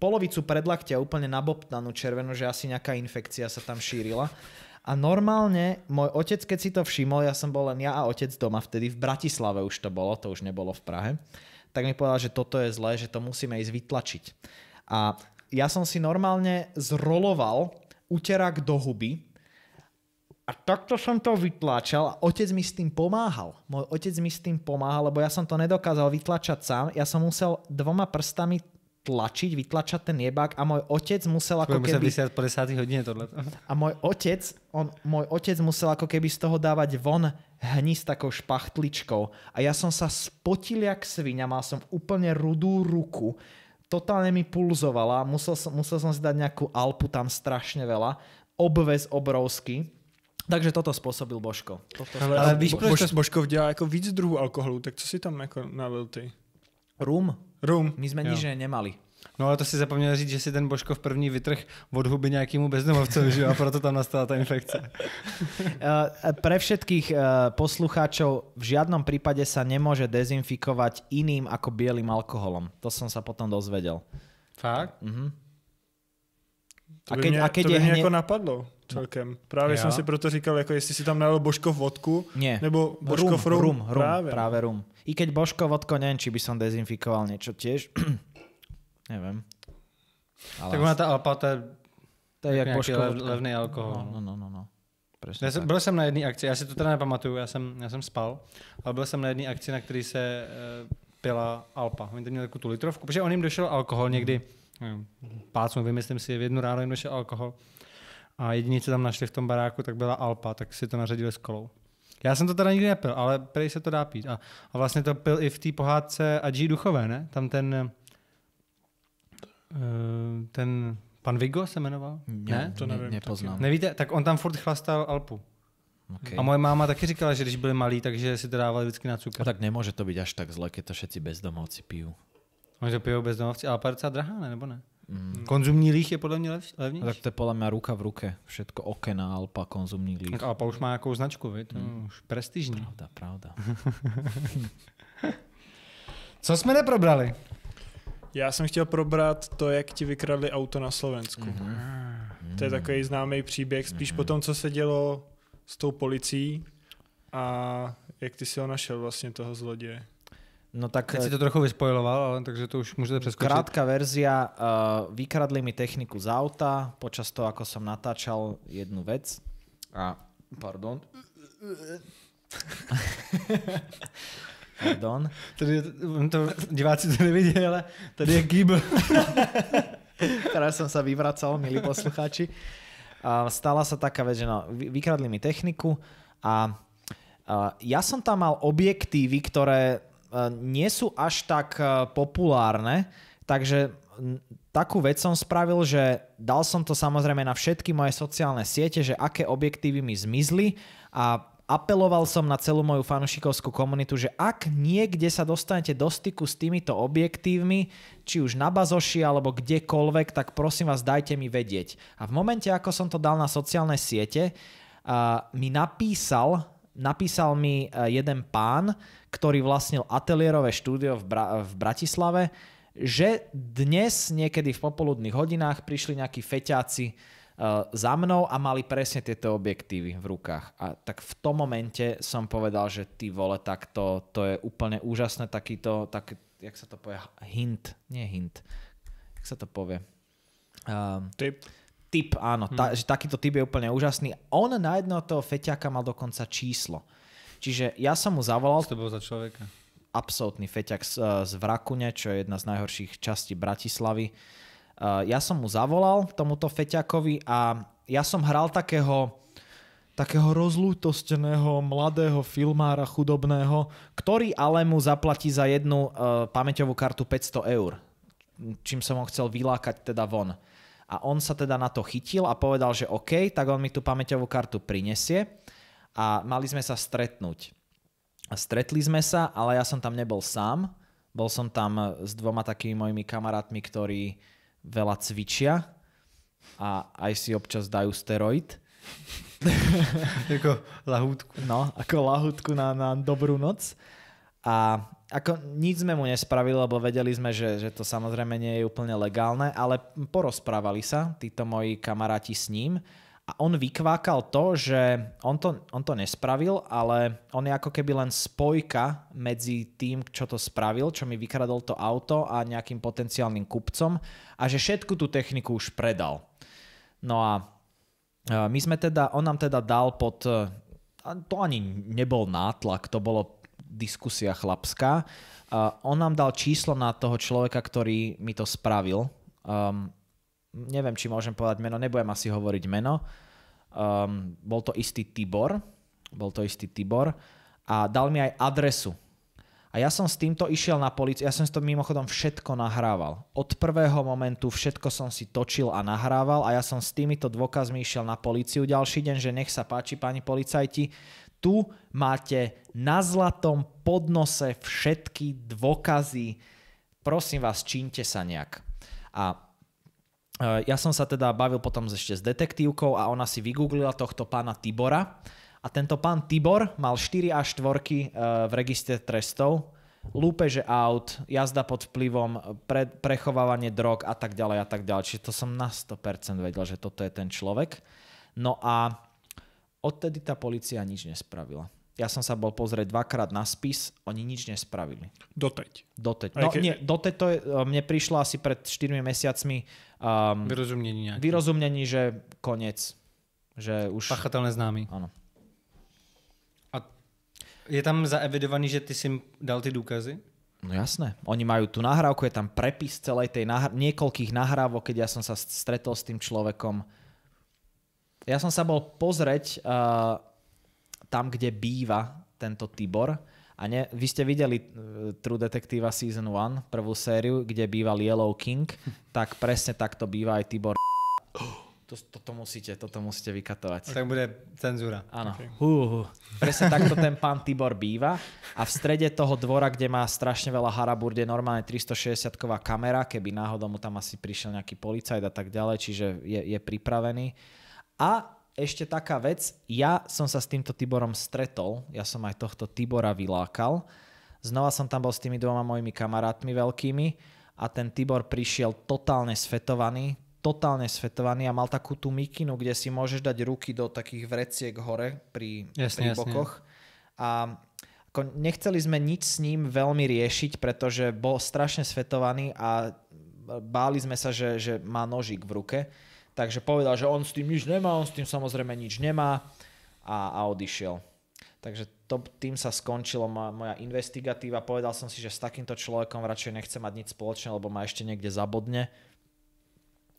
polovicu predlaktia úplne nabobtanú červenú, že asi nejaká infekcia sa tam šírila. A normálne, môj otec, keď si to všimol, ja som bol len ja a otec doma vtedy, v Bratislave už to bolo, to už nebolo v Prahe, tak mi povedal, že toto je zlé, že to musíme ísť vytlačiť. A ja som si normálne zroloval uterak do huby, a takto som to vytlačal a otec mi s tým pomáhal. Môj otec mi s tým pomáhal, lebo ja som to nedokázal vytlačať sám. Ja som musel dvoma prstami tlačiť, vytlačať ten jebák a môj otec musel ako Môžem keby... Musel 50 hodine tohle. A môj otec, on, môj otec musel ako keby z toho dávať von hni s takou špachtličkou. A ja som sa spotil jak svinia, mal som úplne rudú ruku totálne mi pulzovala, musel som, musel som si dať nejakú alpu tam strašne veľa, obvez obrovský, Takže toto spôsobil Božko. Toto Ale, víš, Bož, Božkov dělá jako víc druhů alkoholu, tak co si tam ako nalil ty? Rum. Rum. My jsme nič nemali. No ale to si zapomněl říct, že si ten Božkov první vytrh od huby nejakýmu bezdomovcovi, že a proto tam nastala ta infekce. Eh, eh, pre všetkých eh, poslucháčov v žiadnom prípade sa nemôže dezinfikovať iným ako bielým alkoholom. To som sa potom dozvedel. Fakt? Mhm. To by a keď, a keď to by je hne... napadlo celkem. Právě jo. jsem si proto říkal, jako jestli si tam nalil Božkov vodku, Nie. nebo Božkov rum. Rum, rum, no. práve. práve rum. I keď Božkov vodko, neviem, či by som dezinfikoval niečo tiež. neviem. Ale tak ona tá alpa, to je to je jak Božkov lev, levný alkohol. No, no, no, no, no. Presne ja som, byl jsem na jedné akci, já si to teda nepamatuju, já jsem, já jsem spal, ale byl jsem na jedné akci, na který se e, pila Alpa. Oni tam měli takovou tu litrovku, protože on jim došel alkohol někdy, nevím, pácnu, vymyslím si, v jednu ráno jim došel alkohol a jediné, co tam našli v tom baráku, tak byla Alpa, tak si to nařadili s kolou. Já jsem to teda nikdy nepil, ale prej se to dá pít. A, a vlastně to pil i v té pohádce G Duchové, ne? Tam ten, eh, ten pan Vigo se jmenoval? Ne, ne? to nevím. Nepoznám. Taky. Nevíte? Tak on tam furt chlastal Alpu. Okay. A moje máma taky říkala, že když byli malí, takže si to dávali vždycky na cukr. A no tak nemůže to být až tak zle, keď to všetci bezdomovci pijú. Oni to pijou bezdomovci, ale docela drahá, ne? nebo ne? Mm. Konzumní líh je podle mě lev, levnější. tak to je podle mě ruka v ruke. Všetko okena, Alpa, konzumní líh. Tak Alpa už má nějakou značku, vy? To mm. už prestižní. Pravda, pravda. Co jsme neprobrali? Já jsem chtěl probrat to, jak ti vykradli auto na Slovensku. mm To je mhm. takový známý příběh, spíš mm po tom, co se dělo s tou policií a jak ty si ho našel vlastně toho zloděje. No tak... Keď si eh, to trochu vyspojiloval, ale takže to už môžete preskočiť. Krátka verzia, uh, vykradli mi techniku z auta počas toho, ako som natáčal jednu vec. A, pardon. pardon. Tady, to, diváci to nevidia, ale tady je gib. Teraz som sa vyvracal, milí poslucháči. Uh, stala sa taká vec, že no, vykradli mi techniku a uh, ja som tam mal objektívy, ktoré nie sú až tak e, populárne, takže takú vec som spravil, že dal som to samozrejme na všetky moje sociálne siete, že aké objektívy mi zmizli a apeloval som na celú moju fanušikovskú komunitu, že ak niekde sa dostanete do styku s týmito objektívmi, či už na bazoši alebo kdekoľvek, tak prosím vás dajte mi vedieť. A v momente, ako som to dal na sociálne siete, uh, mi napísal napísal mi e, jeden pán, ktorý vlastnil ateliérové štúdio v, Bra- v Bratislave, že dnes niekedy v popoludných hodinách prišli nejakí feťáci e, za mnou a mali presne tieto objektívy v rukách. A tak v tom momente som povedal, že ty vole, tak to, to je úplne úžasné, takýto, tak, jak sa to povie, hint, nie hint, jak sa to povie. Uh, ehm, Tip typ, áno, hmm. ta, mhm. že takýto typ je úplne úžasný. On na jedného toho feťaka mal dokonca číslo. Čiže ja som mu zavolal... Čo to bol za človeka? Absolutný feťak z, e, z Vrakune, čo je jedna z najhorších častí Bratislavy. E, ja som mu zavolal, tomuto feťakovi, a ja som hral takého takého rozlútosteného mladého filmára chudobného, ktorý ale mu zaplatí za jednu uh, pamäťovú kartu 500 eur, čím som ho chcel vylákať teda von. A on sa teda na to chytil a povedal, že OK, tak on mi tú pamäťovú kartu prinesie a mali sme sa stretnúť. A stretli sme sa, ale ja som tam nebol sám. Bol som tam s dvoma takými mojimi kamarátmi, ktorí veľa cvičia a aj si občas dajú steroid. ako lahúdku. No, ako lahúdku na, na dobrú noc. A ako nič sme mu nespravili, lebo vedeli sme, že, že to samozrejme nie je úplne legálne, ale porozprávali sa títo moji kamaráti s ním a on vykvákal to, že on to, on to nespravil, ale on je ako keby len spojka medzi tým, čo to spravil, čo mi vykradol to auto a nejakým potenciálnym kupcom a že všetku tú techniku už predal. No a my sme teda, on nám teda dal pod, to ani nebol nátlak, to bolo diskusia chlapská. Uh, on nám dal číslo na toho človeka, ktorý mi to spravil. Um, neviem, či môžem povedať meno, nebudem asi hovoriť meno. Um, bol to istý Tibor. Bol to istý Tibor. A dal mi aj adresu. A ja som s týmto išiel na policiu, ja som si to mimochodom všetko nahrával. Od prvého momentu všetko som si točil a nahrával a ja som s týmito dôkazmi išiel na policiu ďalší deň, že nech sa páči, pani policajti, tu máte na zlatom podnose všetky dôkazy. Prosím vás, čínte sa nejak. A e, ja som sa teda bavil potom ešte s detektívkou a ona si vygooglila tohto pána Tibora. A tento pán Tibor mal 4 až 4 v registre trestov, lúpeže aut, jazda pod vplyvom, pre, prechovávanie drog a tak ďalej a tak ďalej. Čiže to som na 100% vedel, že toto je ten človek. No a Odtedy tá policia nič nespravila. Ja som sa bol pozrieť dvakrát na spis, oni nič nespravili. Doteď. Doteď. No, nie, doteď to je, e, mne prišlo asi pred 4 mesiacmi um, ehm, vyrozumnení, nejaké. vyrozumnení, že koniec. Že už... Pachatelné známy. Áno. A je tam zaevidovaný, že ty si im dal ty dôkazy? No jasné. Oni majú tú nahrávku, je tam prepis celej tej nahr- niekoľkých nahrávok, keď ja som sa stretol s tým človekom ja som sa bol pozrieť uh, tam, kde býva tento Tibor. A ne, vy ste videli eh, True Detective Season 1, prvú sériu, kde býval Yellow King, tak presne takto býva aj Tibor. To, toto musíte, toto musíte vykatovať. Tak bude cenzúra. Áno. Okay. presne takto ten pán Tibor býva a v strede toho dvora, kde má strašne veľa haraburde, normálne 360-ková kamera, keby náhodou mu tam asi prišiel nejaký policajt a tak ďalej, čiže je, je pripravený a ešte taká vec, ja som sa s týmto Tiborom stretol, ja som aj tohto Tibora vylákal. Znova som tam bol s tými dvoma mojimi kamarátmi veľkými a ten Tibor prišiel totálne svetovaný, totálne svetovaný a mal takú tú mikinu, kde si môžeš dať ruky do takých vreciek hore pri, jasne, pri bokoch. Jasne. A ako nechceli sme nič s ním veľmi riešiť, pretože bol strašne svetovaný a báli sme sa, že, že má nožík v ruke. Takže povedal, že on s tým nič nemá, on s tým samozrejme nič nemá a, a odišiel. Takže to, tým sa skončila moja investigatíva. Povedal som si, že s takýmto človekom radšej nechcem mať nič spoločné, lebo ma ešte niekde zabodne.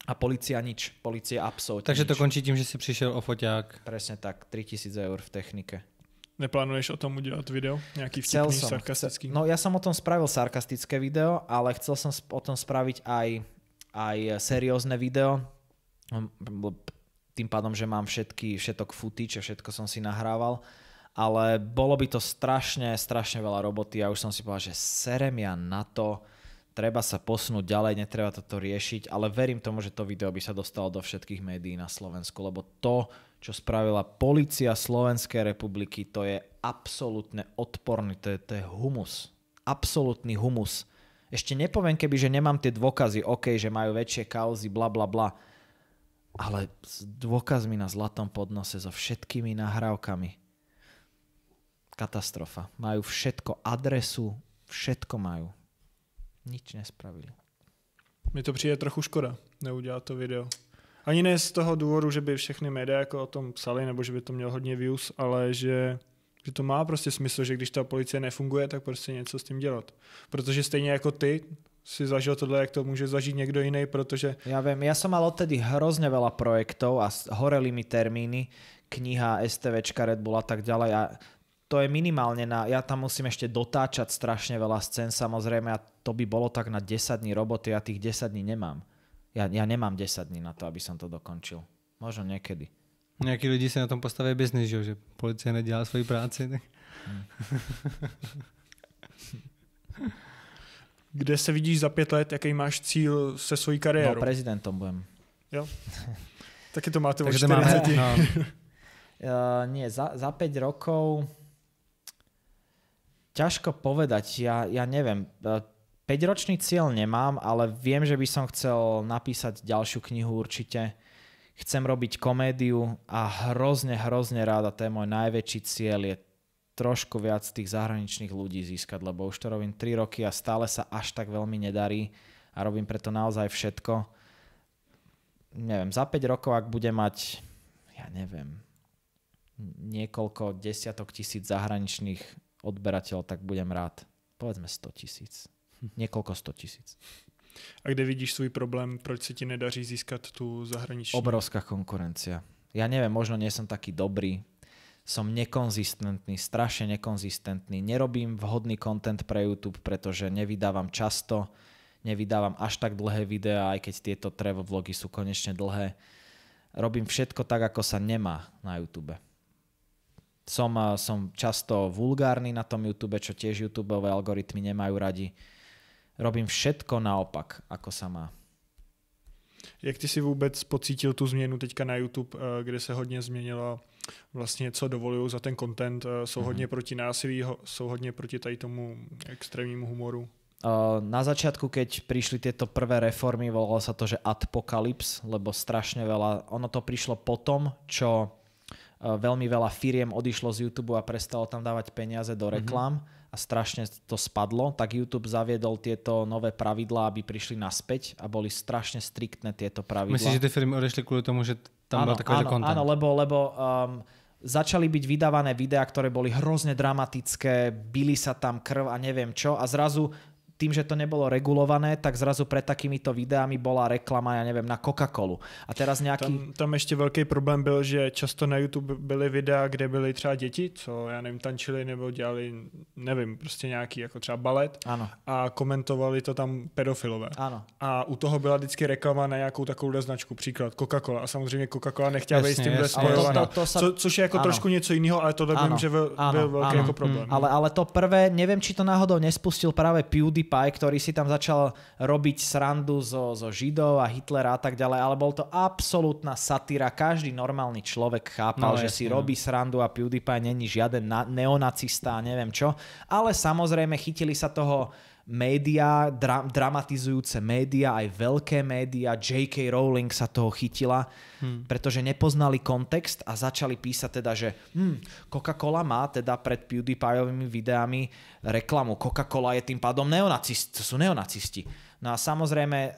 A policia nič, policia absolútne Takže nič. to končí tým, že si prišiel o foťák. Presne tak, 3000 eur v technike. Neplánuješ o tom udelať video? Nejaký vtipný, som, sarkastický? Chcel, no ja som o tom spravil sarkastické video, ale chcel som o tom spraviť aj, aj seriózne video. Hm, tým pádom, že mám všetky, všetok footage a všetko som si nahrával, ale bolo by to strašne, strašne veľa roboty a už som si povedal, že serem ja na to, treba sa posunúť ďalej, netreba toto riešiť, ale verím tomu, že to video by sa dostalo do všetkých médií na Slovensku, lebo to, čo spravila policia Slovenskej republiky, to je absolútne odporný, to je, to je humus. Absolútny humus. Ešte nepoviem, keby, že nemám tie dôkazy, OK, že majú väčšie kauzy, bla bla bla ale s dôkazmi na zlatom podnose, so všetkými nahrávkami. Katastrofa. Majú všetko, adresu, všetko majú. Nič nespravili. Mi to přijde trochu škoda, neudělat to video. Ani ne z toho důvodu, že by všechny média jako o tom psali, nebo že by to mělo hodně views, ale že že to má prostě smysl, že když ta policie nefunguje, tak prostě něco s tím dělat. Protože stejně jako ty, si zažil tohle, jak to môže zažiť niekto iný, pretože. Ja viem, ja som mal odtedy hrozne veľa projektov a horeli mi termíny, kniha, STVčka, Red Bull a tak ďalej a to je minimálne na, ja tam musím ešte dotáčať strašne veľa scén samozrejme a to by bolo tak na 10 dní roboty, ja tých 10 dní nemám. Ja, ja nemám 10 dní na to, aby som to dokončil. Možno niekedy. Nejakí ľudí sa na tom postavia bez nežil, že policia nedelá svoji práci. Ne? Hmm. Kde se vidíš za pět let, jaký máš cíl se svojí kariérou? No, prezidentom budem. Jo. Taky to máte Takže máme, no. uh, nie, za, za 5 rokov ťažko povedať, ja, ja neviem. Uh, 5-ročný cieľ nemám, ale viem, že by som chcel napísať ďalšiu knihu určite. Chcem robiť komédiu a hrozne, hrozne rád, a to je môj najväčší cieľ, je trošku viac tých zahraničných ľudí získať, lebo už to robím 3 roky a stále sa až tak veľmi nedarí a robím preto naozaj všetko. Neviem, za 5 rokov, ak bude mať, ja neviem, niekoľko desiatok tisíc zahraničných odberateľov, tak budem rád. Povedzme 100 tisíc. Hm. Niekoľko 100 tisíc. A kde vidíš svoj problém, proč sa ti nedaří získať tu zahraničnú? Obrovská konkurencia. Ja neviem, možno nie som taký dobrý, som nekonzistentný, strašne nekonzistentný, nerobím vhodný content pre YouTube, pretože nevydávam často, nevydávam až tak dlhé videá, aj keď tieto travel vlogy sú konečne dlhé. Robím všetko tak, ako sa nemá na YouTube. Som, som často vulgárny na tom YouTube, čo tiež YouTubeové algoritmy nemajú radi. Robím všetko naopak, ako sa má. Jak ty si vůbec pocítil tu změnu teďka na YouTube, eh, kde se hodně změnilo vlastně, co dovolují za ten content, eh, jsou mm-hmm. hodně proti násilí, jsou hodně proti tady tomu extrémnímu humoru? Eh, na začiatku, keď prišli tieto prvé reformy, volalo sa to, že adpokalyps, lebo strašne veľa, ono to prišlo potom, čo veľmi veľa firiem odišlo z YouTube a prestalo tam dávať peniaze do mhm. reklám. Mm-hmm a strašne to spadlo, tak YouTube zaviedol tieto nové pravidlá, aby prišli naspäť a boli strašne striktné tieto pravidlá. Myslíš, že tie firmy odešli kvôli tomu, že tam áno, bol takovýto kontent? Áno, lebo, lebo um, začali byť vydávané videá, ktoré boli hrozne dramatické, byli sa tam krv a neviem čo a zrazu tým, že to nebolo regulované, tak zrazu pred takýmito videami bola reklama, ja neviem, na Coca-Colu. A teraz nějaký... Tam, tam ještě velký problém byl, že často na YouTube byly videa, kde byly třeba děti, co já nevím, tančili nebo dělali, nevím, prostě nějaký ako třeba balet. Ano. A komentovali to tam pedofilové. Ano. A u toho byla vždycky reklama na nějakou takú značku, příklad Coca-Cola. A samozřejmě Coca-Cola nechtěla být s tím to Sa... Co, což je jako ano. trošku něco jiného, ale to ano. vím, že byl, byl velký ano. jako problém. Ale, ale to prvé, nevím, či to náhodou nespustil právě PewDie PewDiePie, ktorý si tam začal robiť srandu zo, zo Židov a Hitlera a tak ďalej, ale bol to absolútna satyra. Každý normálny človek chápal, no, že jasne. si no. robí srandu a PewDiePie není žiaden na, neonacista a neviem čo. Ale samozrejme chytili sa toho médiá, dra- dramatizujúce médiá, aj veľké médiá, J.K. Rowling sa toho chytila, hmm. pretože nepoznali kontext a začali písať teda, že hmm, Coca-Cola má teda pred PewDiePieovými videami reklamu. Coca-Cola je tým pádom neonacist, sú neonacisti. No a samozrejme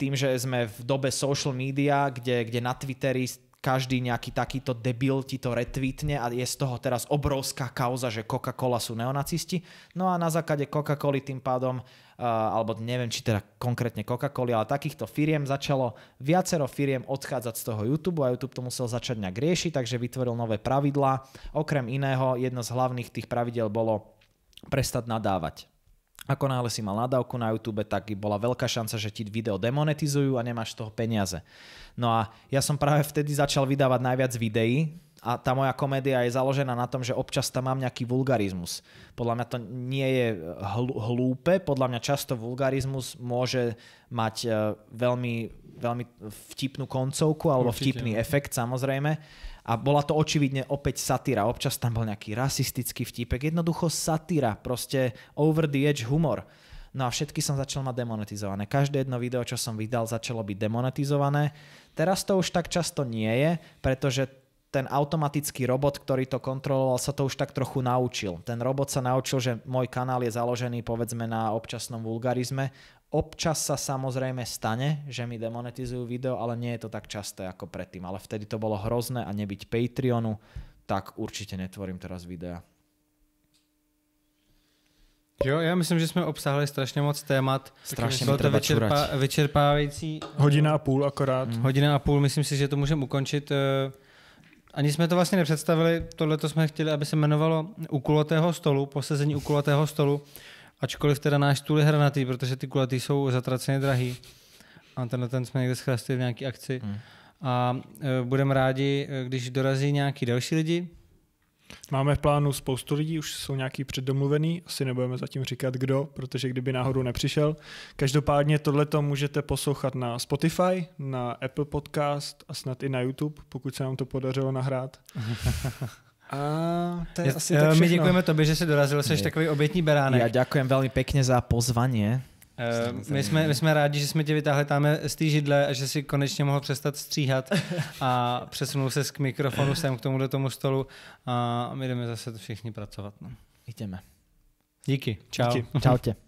tým, že sme v dobe social media, kde, kde na Twitteri každý nejaký takýto debil ti to retweetne a je z toho teraz obrovská kauza, že Coca-Cola sú neonacisti. No a na základe coca coli tým pádom, uh, alebo neviem, či teda konkrétne coca coli ale takýchto firiem začalo viacero firiem odchádzať z toho YouTube a YouTube to musel začať nejak riešiť, takže vytvoril nové pravidlá. Okrem iného, jedno z hlavných tých pravidel bolo prestať nadávať ako náhle si mal nadávku na YouTube, tak bola veľká šanca, že ti video demonetizujú a nemáš z toho peniaze. No a ja som práve vtedy začal vydávať najviac videí a tá moja komédia je založená na tom, že občas tam mám nejaký vulgarizmus. Podľa mňa to nie je eh, hlúpe, podľa mňa často vulgarizmus môže mať eh, veľmi, veľmi vtipnú koncovku alebo Určite. vtipný no. efekt samozrejme a bola to očividne opäť satíra. Občas tam bol nejaký rasistický vtípek, jednoducho satíra, proste over the edge humor. No a všetky som začal mať demonetizované. Každé jedno video, čo som vydal, začalo byť demonetizované. Teraz to už tak často nie je, pretože ten automatický robot, ktorý to kontroloval, sa to už tak trochu naučil. Ten robot sa naučil, že môj kanál je založený povedzme na občasnom vulgarizme Občas sa samozrejme stane, že mi demonetizujú video, ale nie je to tak časté ako predtým. Ale vtedy to bolo hrozné a nebyť Patreonu, tak určite netvorím teraz videa. Jo, já myslím, že jsme obsahli strašně moc témat. Strašne mi treba vyčerpá, vyčerpávající. Hodina a půl akorát. Mm. Hodina a půl, myslím si, že to můžeme ukončit. Eh, ani jsme to vlastně nepředstavili, tohle to jsme chtěli, aby se jmenovalo u kulatého stolu, posezení u kulatého stolu. Ačkoliv teda náš stůl je hranatý, protože ty kulatý jsou zatraceně drahý. A tenhle ten jsme někde schrastili v nějaký akci. Hmm. A e, budeme rádi, e, když dorazí nějaký další lidi. Máme v plánu spoustu lidí, už jsou nějaký předdomluvený, asi nebudeme zatím říkat kdo, protože kdyby náhodou nepřišel. Každopádně tohleto můžete poslouchat na Spotify, na Apple Podcast a snad i na YouTube, pokud se nám to podařilo nahrát. A to je ja, asi tak My ďakujeme tobě, že si dorazil, jsi takový obětní beránek. Ja ďakujem veľmi pekne za pozvanie. Uh, my, jsme, my jsme rádi, že jsme tě vytáhli tam z té židle a že si konečně mohl přestat stříhat a přesunul se k mikrofonu sem k do tomu stolu a my jdeme zase všichni pracovat. No. Ideme. Díky. Čau. Díky. Čaute.